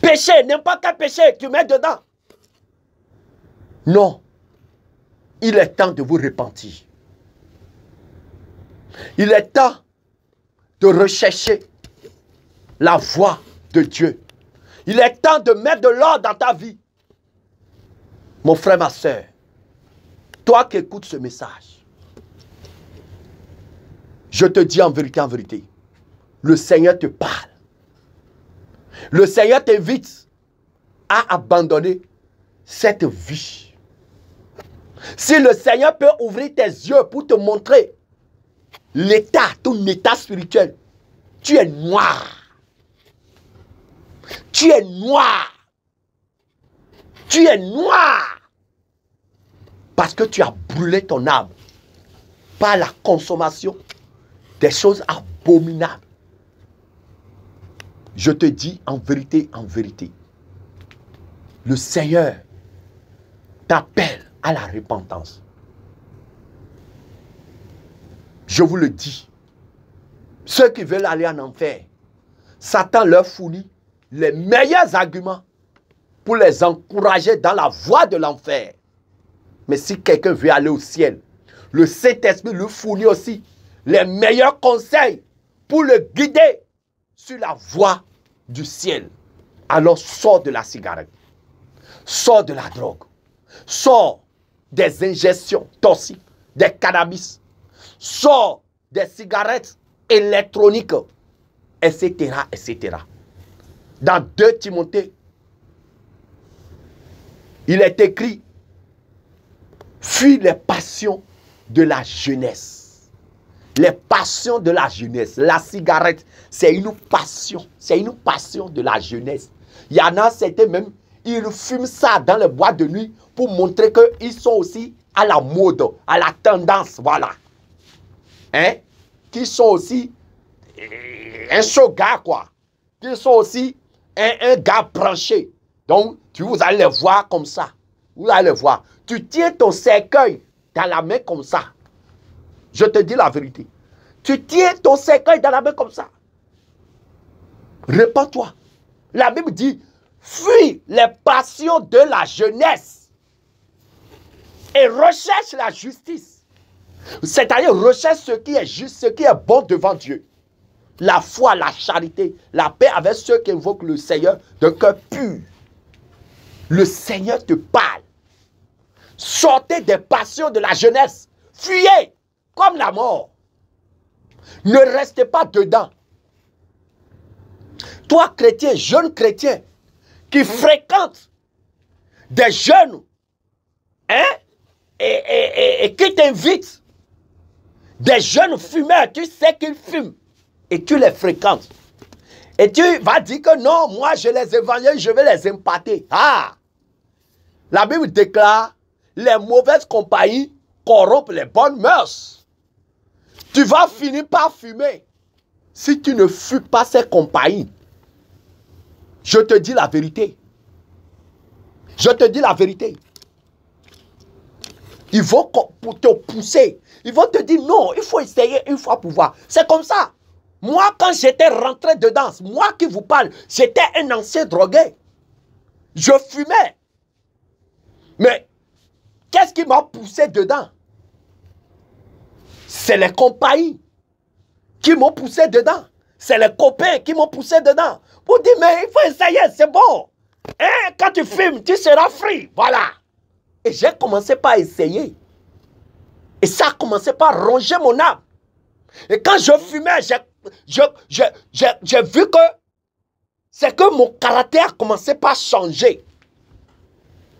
Péché, n'importe quel péché, tu mets dedans. Non. Il est temps de vous repentir. Il est temps de rechercher la voie de Dieu. Il est temps de mettre de l'ordre dans ta vie. Mon frère, ma soeur, toi qui écoutes ce message, je te dis en vérité, en vérité, le Seigneur te parle. Le Seigneur t'invite à abandonner cette vie. Si le Seigneur peut ouvrir tes yeux pour te montrer l'état, ton état spirituel, tu es noir. Tu es noir. Tu es noir. Parce que tu as brûlé ton âme par la consommation des choses abominables. Je te dis en vérité, en vérité, le Seigneur t'appelle à la repentance. Je vous le dis, ceux qui veulent aller en enfer, Satan leur fournit les meilleurs arguments pour les encourager dans la voie de l'enfer. Mais si quelqu'un veut aller au ciel, le Saint-Esprit lui fournit aussi les meilleurs conseils pour le guider sur la voie du ciel. Alors sors de la cigarette, sors de la drogue, sors des ingestions toxiques, des cannabis, sors des cigarettes électroniques, etc., etc. Dans 2 Timothée, il est écrit, fuis les passions de la jeunesse les passions de la jeunesse. La cigarette, c'est une passion. C'est une passion de la jeunesse. Il y en a c'était même, ils fument ça dans les bois de nuit pour montrer qu'ils sont aussi à la mode, à la tendance, voilà. Hein? Qui eh, sont aussi un show-gars quoi. Qui sont aussi un, gars branché. Donc, tu vous allez voir comme ça. Vous allez le voir. Tu tiens ton cercueil dans la main comme ça. Je te dis la vérité. Tu tiens ton cercueil dans la main comme ça. réponds toi La Bible dit, fuis les passions de la jeunesse et recherche la justice. C'est-à-dire recherche ce qui est juste, ce qui est bon devant Dieu. La foi, la charité, la paix avec ceux qui invoquent le Seigneur d'un cœur pur. Le Seigneur te parle. Sortez des passions de la jeunesse. Fuyez comme la mort. Ne reste pas dedans. Toi, chrétien, jeune chrétien, qui fréquente des jeunes, hein, et, qui t'invite, des jeunes fumeurs, tu sais qu'ils fument, et tu les fréquentes. Et tu vas dire que non, moi je les évangélise, je vais les impacter. Ah! La Bible déclare, les mauvaises compagnies corrompent les bonnes mœurs. Tu vas finir par fumer si tu ne fumes pas ces compagnies. Je te dis la vérité. Je te dis la vérité. Ils vont pour te pousser. Ils vont te dire non, il faut essayer une fois pour voir. C'est comme ça. Moi, quand j'étais rentré dedans, moi qui vous parle, j'étais un ancien drogué. Je fumais. Mais qu'est-ce qui m'a poussé dedans c'est les compagnies qui m'ont poussé dedans. C'est les copains qui m'ont poussé dedans. Vous dites, mais il faut essayer, c'est bon. Hein, quand tu fumes, tu seras free. Voilà. Et j'ai commencé par essayer. Et ça a commencé par ronger mon âme. Et quand je fumais, j'ai vu que c'est que mon caractère commençait par changer.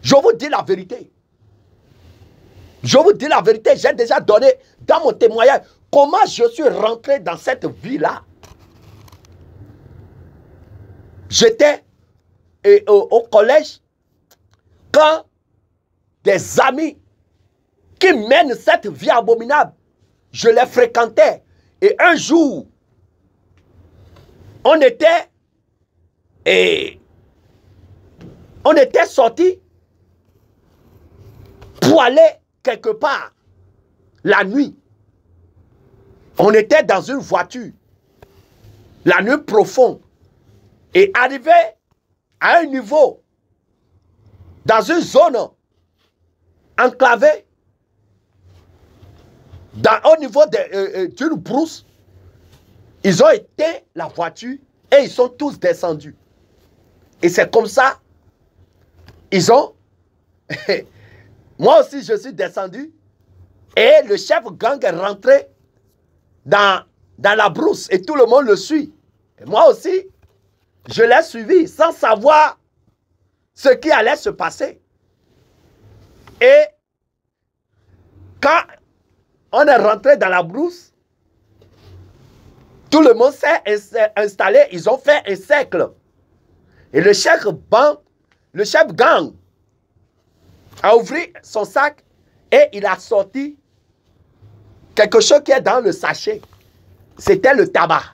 Je vous dis la vérité. Je vous dis la vérité, j'ai déjà donné dans mon témoignage comment je suis rentré dans cette vie-là. J'étais au, collège quand des amis qui mènent cette vie abominable, je les fréquentais. Et un jour, on était et on était sortis pour aller quelque part, la nuit. On était dans une voiture, la nuit profonde, et arrivé à un niveau, dans une zone enclavée, dans, au niveau euh, euh, d'une brousse, ils ont été la voiture et ils sont tous descendus. Et c'est comme ça, ils ont Moi aussi, je suis descendu. Et le chef gang est rentré dans, dans la brousse et tout le monde le suit. Et moi aussi, je l'ai suivi sans savoir ce qui allait se passer. Et quand on est rentré dans la brousse, tout le monde s'est installé, ils ont fait un cercle. Et le chef, gang, le chef gang a ouvert son sac et il a sorti quelque chose qui est dans le sachet. C'était le tabac,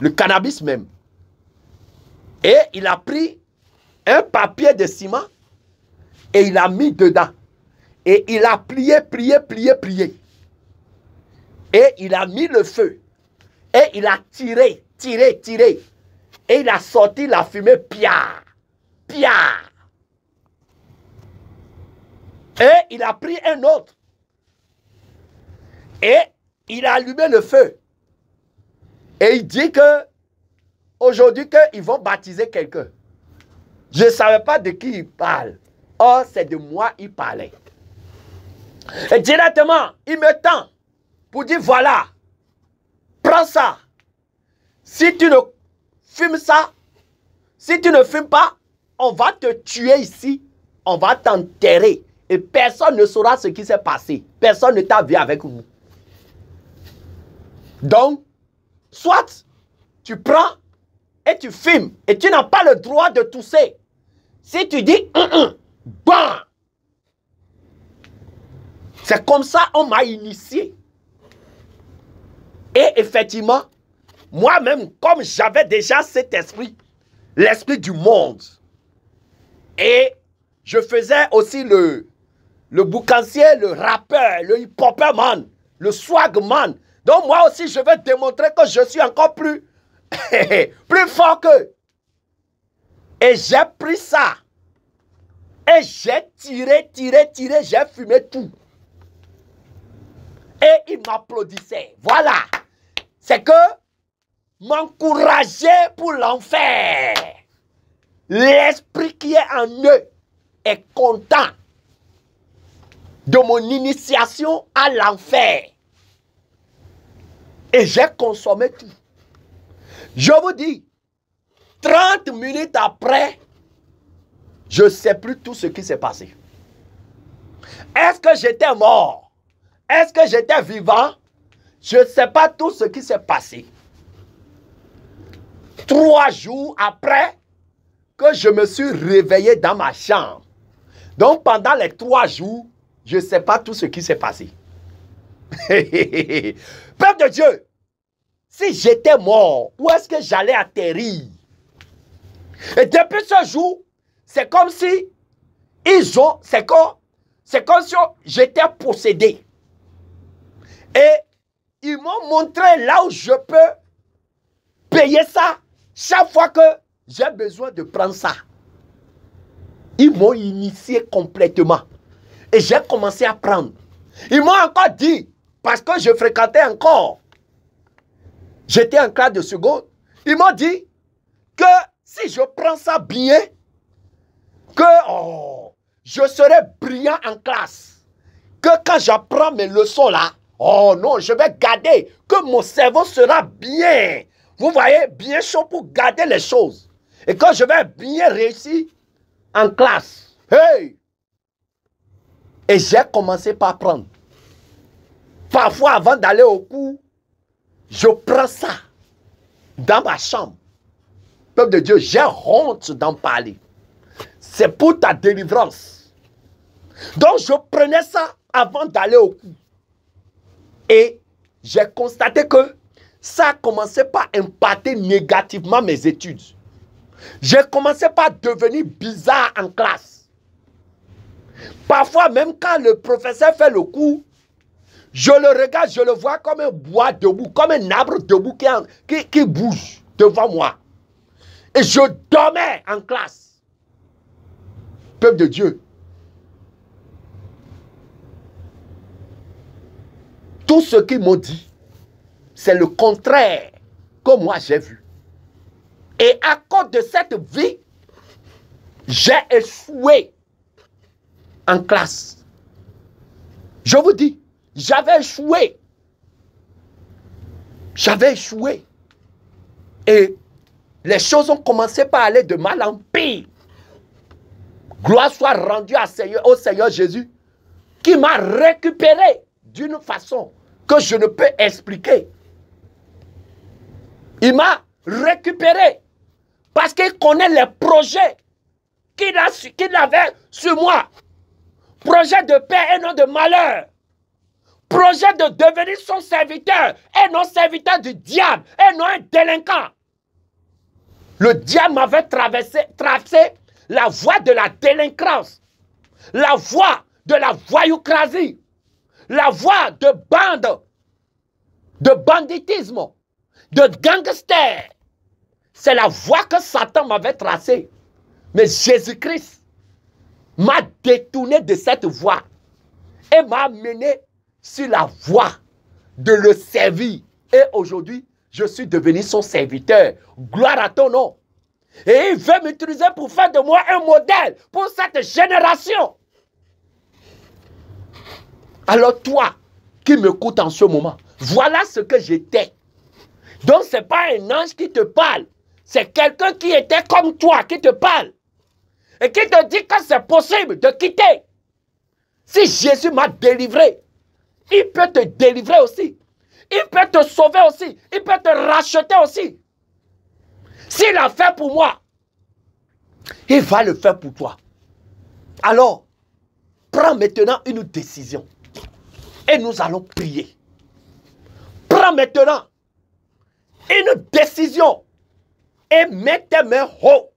le cannabis même. Et il a pris un papier de ciment et il a mis dedans. Et il a plié, plié, plié, plié. Et il a mis le feu. Et il a tiré, tiré, tiré. Et il a sorti la fumée, pia, pia. Et il a pris un autre. Et il a allumé le feu. Et il dit que aujourd'hui qu'ils vont baptiser quelqu'un. Je ne savais pas de qui il parle. Or, c'est de moi qu'il parlait. Et directement, il me tend pour dire, voilà, prends ça. Si tu ne fumes ça, si tu ne fumes pas, on va te tuer ici. On va t'enterrer. Et personne ne saura ce qui s'est passé. Personne ne t'a vu avec vous. Donc, soit tu prends et tu filmes et tu n'as pas le droit de tousser. Si tu dis, un, c'est comme ça on m'a initié. Et effectivement, moi-même, comme j'avais déjà cet esprit, l'esprit du monde, et je faisais aussi le, le boucancier, le rappeur, le hip-hopper man, le swagman. Donc moi aussi, je vais démontrer que je suis encore plus, plus fort qu'eux. Et j'ai pris ça. Et j'ai tiré, tiré, tiré, j'ai fumé tout. Et ils m'applaudissaient. Voilà. C'est que m'encourager pour l'enfer. L'esprit qui est en eux est content de mon initiation à l'enfer. Et j'ai consommé tout. Je vous dis, 30 minutes après, je ne sais plus tout ce qui s'est passé. Est-ce que j'étais mort? Est-ce que j'étais vivant? Je ne sais pas tout ce qui s'est passé. Trois jours après que je me suis réveillé dans ma chambre. Donc pendant les trois jours, je ne sais pas tout ce qui s'est passé. Père de Dieu, si j'étais mort, où est-ce que j'allais atterrir Et depuis ce jour, c'est comme si ils ont, c'est comme, c'est comme si j'étais possédé. Et ils m'ont montré là où je peux payer ça chaque fois que j'ai besoin de prendre ça. Ils m'ont initié complètement. Et j'ai commencé à prendre. Ils m'ont encore dit, parce que je fréquentais encore, j'étais en classe de seconde, ils m'ont dit que si je prends ça bien, que oh, je serai brillant en classe. Que quand j'apprends mes leçons là, oh non, je vais garder, que mon cerveau sera bien, vous voyez, bien chaud pour garder les choses. Et quand je vais bien réussir en classe, hey, et j'ai commencé par prendre. Parfois, avant d'aller au cours, je prends ça dans ma chambre. Peuple de Dieu, j'ai honte d'en parler. C'est pour ta délivrance. Donc, je prenais ça avant d'aller au cours. Et j'ai constaté que ça commençait commencé par impacter négativement mes études. J'ai commencé par devenir bizarre en classe. Parfois, même quand le professeur fait le coup je le regarde, je le vois comme un bois debout, comme un arbre debout qui, qui, qui bouge devant moi. Et je dormais en classe. Peuple de Dieu. Tout ce qu'ils m'ont dit, c'est le contraire que moi j'ai vu. Et à cause de cette vie, j'ai échoué en classe. Je vous dis, j'avais échoué. J'avais échoué. Et les choses ont commencé par aller de mal en pire. Gloire soit rendue au Seigneur Jésus, qui m'a récupéré d'une façon que je ne peux expliquer. Il m'a récupéré parce qu'il connaît les projets qu'il avait sur moi. Projet de paix et non de malheur. Projet de devenir son serviteur et non serviteur du diable et non un délinquant. Le diable m'avait traversé, tracé la voie de la délinquance, la voie de la voyoucrasie, la voie de bande, de banditisme, de gangster. C'est la voie que Satan m'avait tracée. Mais Jésus-Christ m'a détourné de cette voie et m'a mené sur la voie de le servir. Et aujourd'hui, je suis devenu son serviteur. Gloire à ton nom. Et il veut m'utiliser pour faire de moi un modèle pour cette génération. Alors toi qui m'écoutes en ce moment, voilà ce que j'étais. Donc ce n'est pas un ange qui te parle, c'est quelqu'un qui était comme toi qui te parle et qui te dit que c'est possible de quitter. Si Jésus m'a délivré, il peut te délivrer aussi. Il peut te sauver aussi. Il peut te racheter aussi. S'il a fait pour moi, il va le faire pour toi. Alors, prends maintenant une décision. Et nous allons prier. Prends maintenant une décision. Et mets tes mains haut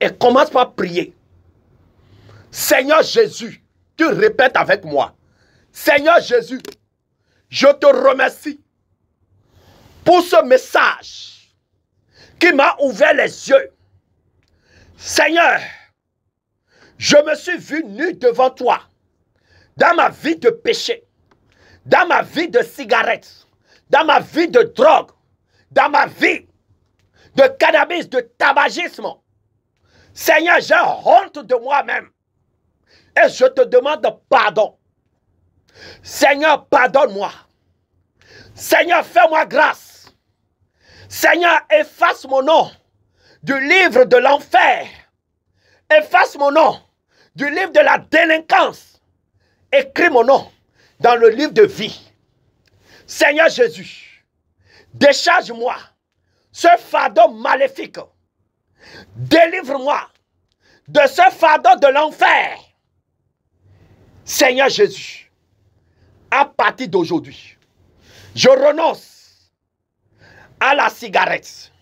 et commence par prier. Seigneur Jésus, tu répètes avec moi. Seigneur Jésus, je te remercie pour ce message qui m'a ouvert les yeux. Seigneur, je me suis vu nu devant toi dans ma vie de péché, dans ma vie de cigarette, dans ma vie de drogue, dans ma vie de cannabis, de tabagisme, Seigneur, j'ai honte de moi-même. Et je te demande pardon. Seigneur, pardonne-moi. Seigneur, fais-moi grâce. Seigneur, efface mon nom du livre de l'enfer. Efface mon nom du livre de la délinquance. Écris mon nom dans le livre de vie. Seigneur Jésus, décharge-moi ce fardeau maléfique Délivre-moi de ce fardeau de l'enfer. Seigneur Jésus, à partir d'aujourd'hui, je renonce à la cigarette.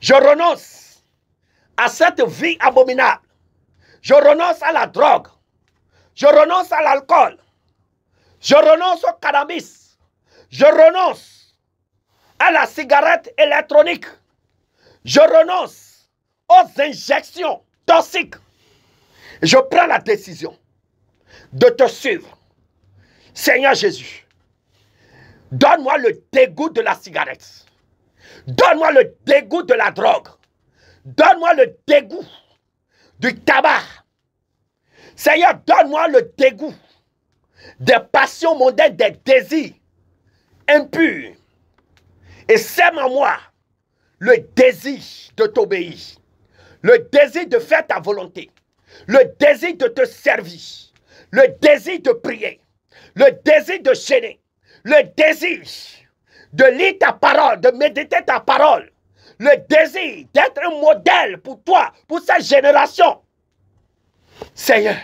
Je renonce à cette vie abominable. Je renonce à la drogue. Je renonce à l'alcool. Je renonce au cannabis. Je renonce à la cigarette électronique. Je renonce aux injections toxiques, je prends la décision de te suivre. Seigneur Jésus, donne-moi le dégoût de la cigarette. Donne-moi le dégoût de la drogue. Donne-moi le dégoût du tabac. Seigneur, donne-moi le dégoût des passions mondaines, des désirs impurs. Et sème en moi le désir de t'obéir le désir de faire ta volonté, le désir de te servir, le désir de prier, le désir de chaîner, le désir de lire ta parole, de méditer ta parole, le désir d'être un modèle pour toi, pour cette génération. Seigneur,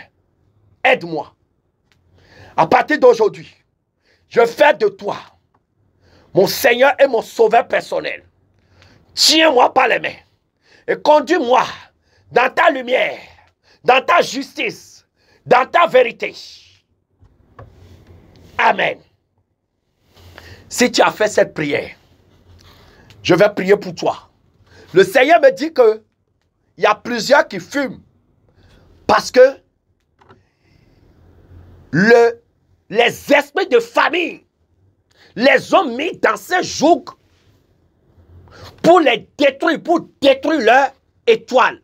aide-moi. À partir d'aujourd'hui, je fais de toi mon Seigneur et mon Sauveur personnel. Tiens-moi par les mains. Et conduis-moi dans ta lumière, dans ta justice, dans ta vérité. Amen. Si tu as fait cette prière, je vais prier pour toi. Le Seigneur me dit que il y a plusieurs qui fument parce que les esprits de famille les ont mis dans ces jougs pour les détruire, pour détruire leur étoile.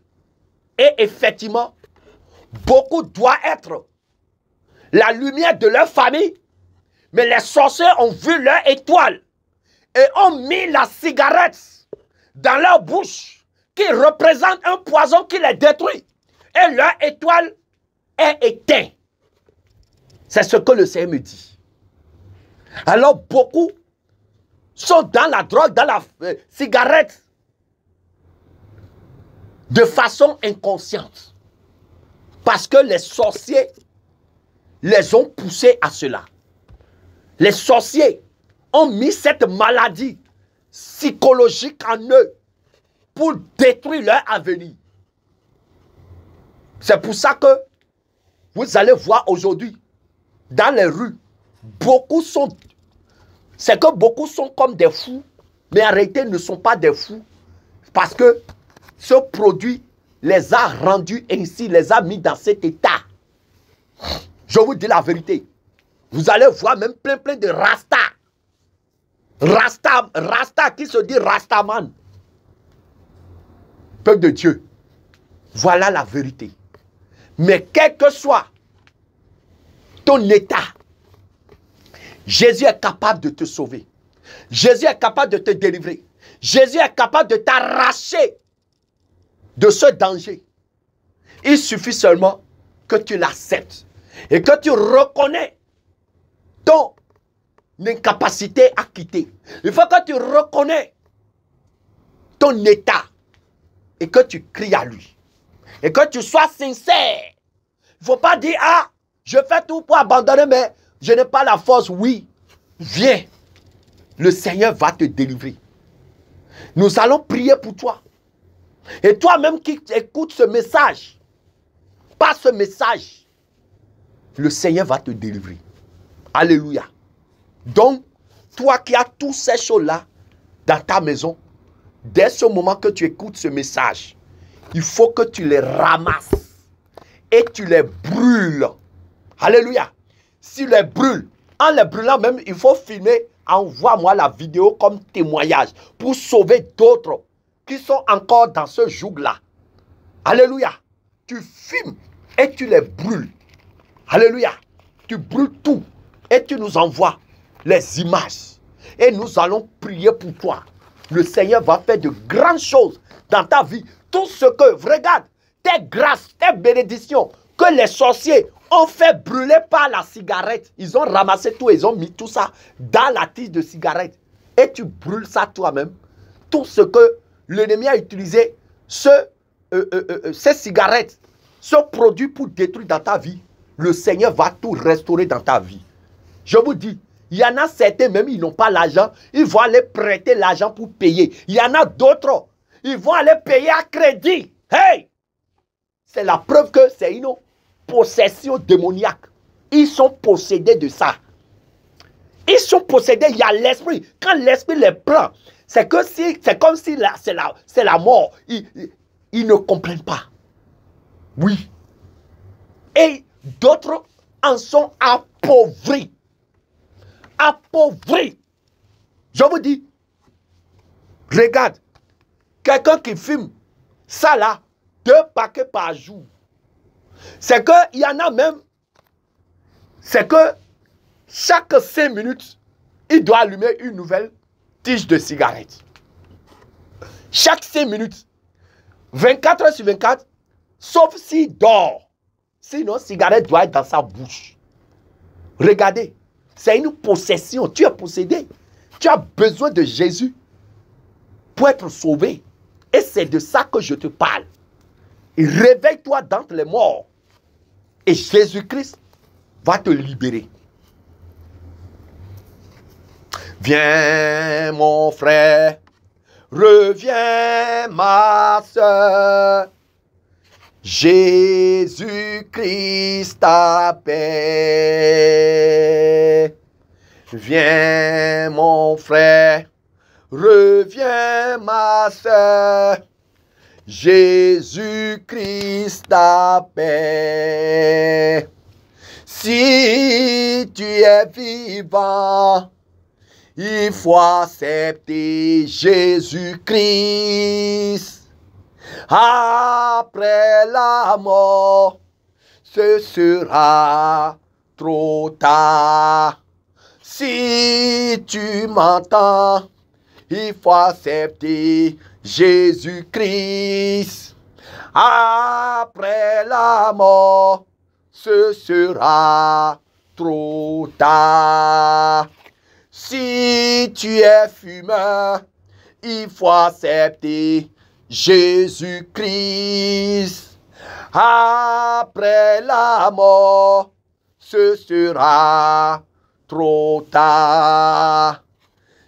Et effectivement, beaucoup doivent être la lumière de leur famille, mais les sorciers ont vu leur étoile et ont mis la cigarette dans leur bouche qui représente un poison qui les détruit. Et leur étoile est éteinte. C'est ce que le Seigneur me dit. Alors beaucoup sont dans la drogue, dans la euh, cigarette, de façon inconsciente. Parce que les sorciers les ont poussés à cela. Les sorciers ont mis cette maladie psychologique en eux pour détruire leur avenir. C'est pour ça que vous allez voir aujourd'hui, dans les rues, beaucoup sont c'est que beaucoup sont comme des fous, mais en réalité ne sont pas des fous. Parce que ce produit les a rendus ainsi, les a mis dans cet état. Je vous dis la vérité. Vous allez voir même plein plein de Rasta. Rasta, Rasta qui se dit Rastaman. Peuple de Dieu. Voilà la vérité. Mais quel que soit ton état, Jésus est capable de te sauver. Jésus est capable de te délivrer. Jésus est capable de t'arracher de ce danger. Il suffit seulement que tu l'acceptes et que tu reconnais ton incapacité à quitter. Il faut que tu reconnais ton état et que tu cries à lui. Et que tu sois sincère. Il ne faut pas dire, ah, je fais tout pour abandonner, mais je n'ai pas la force, oui. Viens. Le Seigneur va te délivrer. Nous allons prier pour toi. Et toi-même qui écoutes ce message, pas ce message, le Seigneur va te délivrer. Alléluia. Donc, toi qui as tous ces choses-là dans ta maison, dès ce moment que tu écoutes ce message, il faut que tu les ramasses et tu les brûles. Alléluia. S'ils les brûle En les brûlant même, il faut filmer, envoie-moi la vidéo comme témoignage pour sauver d'autres qui sont encore dans ce joug-là. Alléluia. Tu filmes et tu les brûles. Alléluia. Tu brûles tout et tu nous envoies les images. Et nous allons prier pour toi. Le Seigneur va faire de grandes choses dans ta vie. Tout ce que, regarde, tes grâces, tes bénédictions que les sorciers on fait brûler par la cigarette. Ils ont ramassé tout, ils ont mis tout ça dans la tige de cigarette. Et tu brûles ça toi-même. Tout ce que l'ennemi a utilisé, ce, euh, euh, euh, ces cigarettes, ce produit pour détruire dans ta vie, le Seigneur va tout restaurer dans ta vie. Je vous dis, il y en a certains, même ils n'ont pas l'argent, ils vont aller prêter l'argent pour payer. Il y en a d'autres, ils vont aller payer à crédit. Hey! C'est la preuve que c'est innocent possession démoniaque. Ils sont possédés de ça. Ils sont possédés, il y a l'esprit. Quand l'esprit les prend, c'est si, comme si c'est la, la, mort. ils ne comprennent pas. Oui. Et d'autres en sont appauvris. Appauvris. Je vous dis, regarde, quelqu'un qui fume, ça là, deux paquets par jour c'est qu'il y en a même, c'est que chaque 5 minutes, il doit allumer une nouvelle tige de cigarette. Chaque 5 minutes, 24 heures sur 24, sauf s'il dort. Sinon, cigarette doit être dans sa bouche. Regardez, c'est une possession. Tu es possédé. Tu as besoin de Jésus pour être sauvé. Et c'est de ça que je te parle. Réveille-toi d'entre les morts. Jésus-Christ va te libérer. Viens mon frère, reviens ma soeur. Jésus-Christ t'appelle. Viens mon frère, reviens ma soeur. Jésus-Christ ta paix. Si tu es vivant, il faut accepter Jésus-Christ. Après la mort, ce sera trop tard. Si tu m'entends, il faut accepter Jésus-Christ. Après la mort, ce sera trop tard. Si tu es fumeur, il faut accepter Jésus-Christ. Après la mort, ce sera trop tard.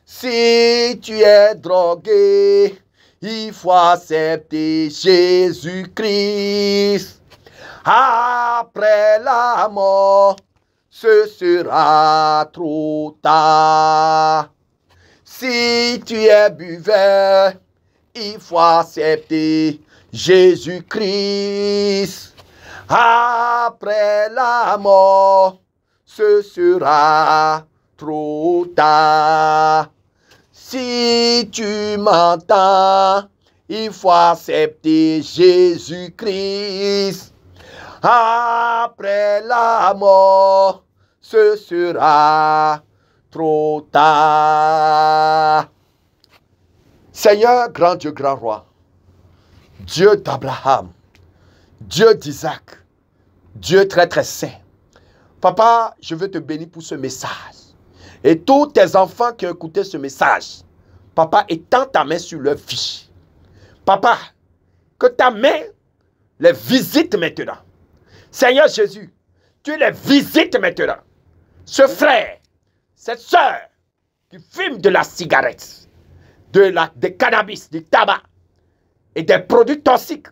Si tu es drogué, il faut accepter Jésus-Christ. Après la mort, ce sera trop tard. Si tu es buveur, il faut accepter Jésus-Christ. Après la mort, ce sera trop tard. Si tu m'entends, il faut accepter Jésus-Christ. Après la mort, ce sera trop tard. Seigneur, grand Dieu, grand roi, Dieu d'Abraham, Dieu d'Isaac, Dieu très très saint. Papa, je veux te bénir pour ce message. Et tous tes enfants qui ont écouté ce message, Papa, étends ta main sur leur vie. Papa, que ta main les visite maintenant. Seigneur Jésus, tu les visites maintenant. Ce frère, cette sœur qui fume de la cigarette, de la, du cannabis, du tabac et des produits toxiques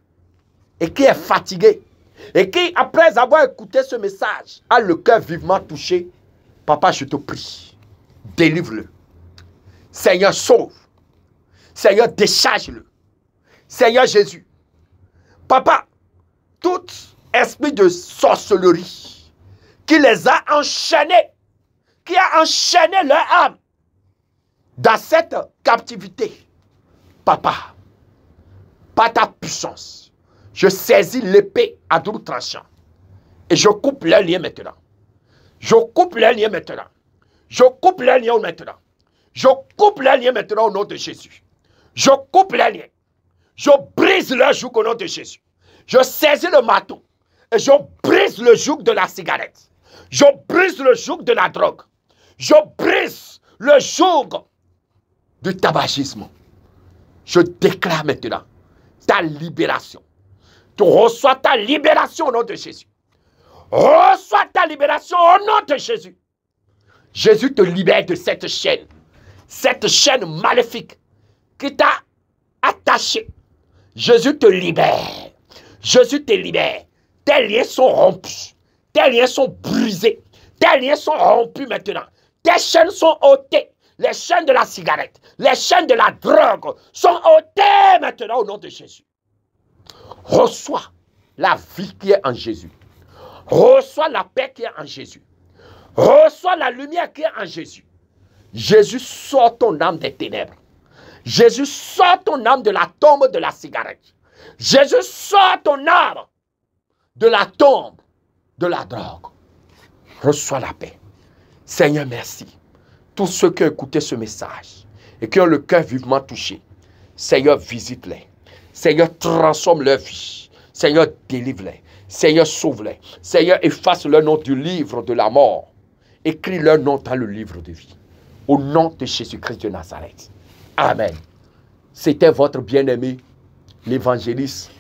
et qui est fatigué et qui, après avoir écouté ce message, a le cœur vivement touché. Papa, je te prie, délivre-le. Seigneur, sauve. Seigneur, décharge-le. Seigneur Jésus. Papa, tout esprit de sorcellerie qui les a enchaînés, qui a enchaîné leur âme dans cette captivité, Papa, par ta puissance, je saisis l'épée à double tranchant et je coupe les liens maintenant. Je coupe les liens maintenant. Je coupe les liens maintenant. Je coupe les liens maintenant au nom de Jésus. Je coupe les liens. Je brise le joug au nom de Jésus. Je saisis le marteau et je brise le joug de la cigarette. Je brise le joug de la drogue. Je brise le joug du tabagisme. Je déclare maintenant ta libération. Tu reçois ta libération au nom de Jésus. Reçois ta libération au nom de Jésus. Jésus te libère de cette chaîne cette chaîne maléfique qui t'a attaché. Jésus te libère. Jésus te libère. Tes liens sont rompus. Tes liens sont brisés. Tes liens sont rompus maintenant. Tes chaînes sont ôtées. Les chaînes de la cigarette, les chaînes de la drogue sont ôtées maintenant au nom de Jésus. Reçois la vie qui est en Jésus. Reçois la paix qui est en Jésus. Reçois la lumière qui est en Jésus. Jésus sort ton âme des ténèbres. Jésus sort ton âme de la tombe de la cigarette. Jésus sort ton âme de la tombe de la drogue. Reçois la paix. Seigneur, merci. Tous ceux qui ont écouté ce message et qui ont le cœur vivement touché, Seigneur, visite-les. Seigneur, transforme leur vie. Seigneur, délivre-les. Seigneur, sauve-les. Seigneur, efface leur nom du livre de la mort. Écris leur nom dans le livre de vie. Au nom de Jésus-Christ de Nazareth. Amen. C'était votre bien-aimé, l'évangéliste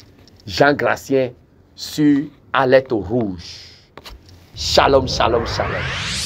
Jean Gracien sur Alette Rouge. Shalom, shalom, shalom.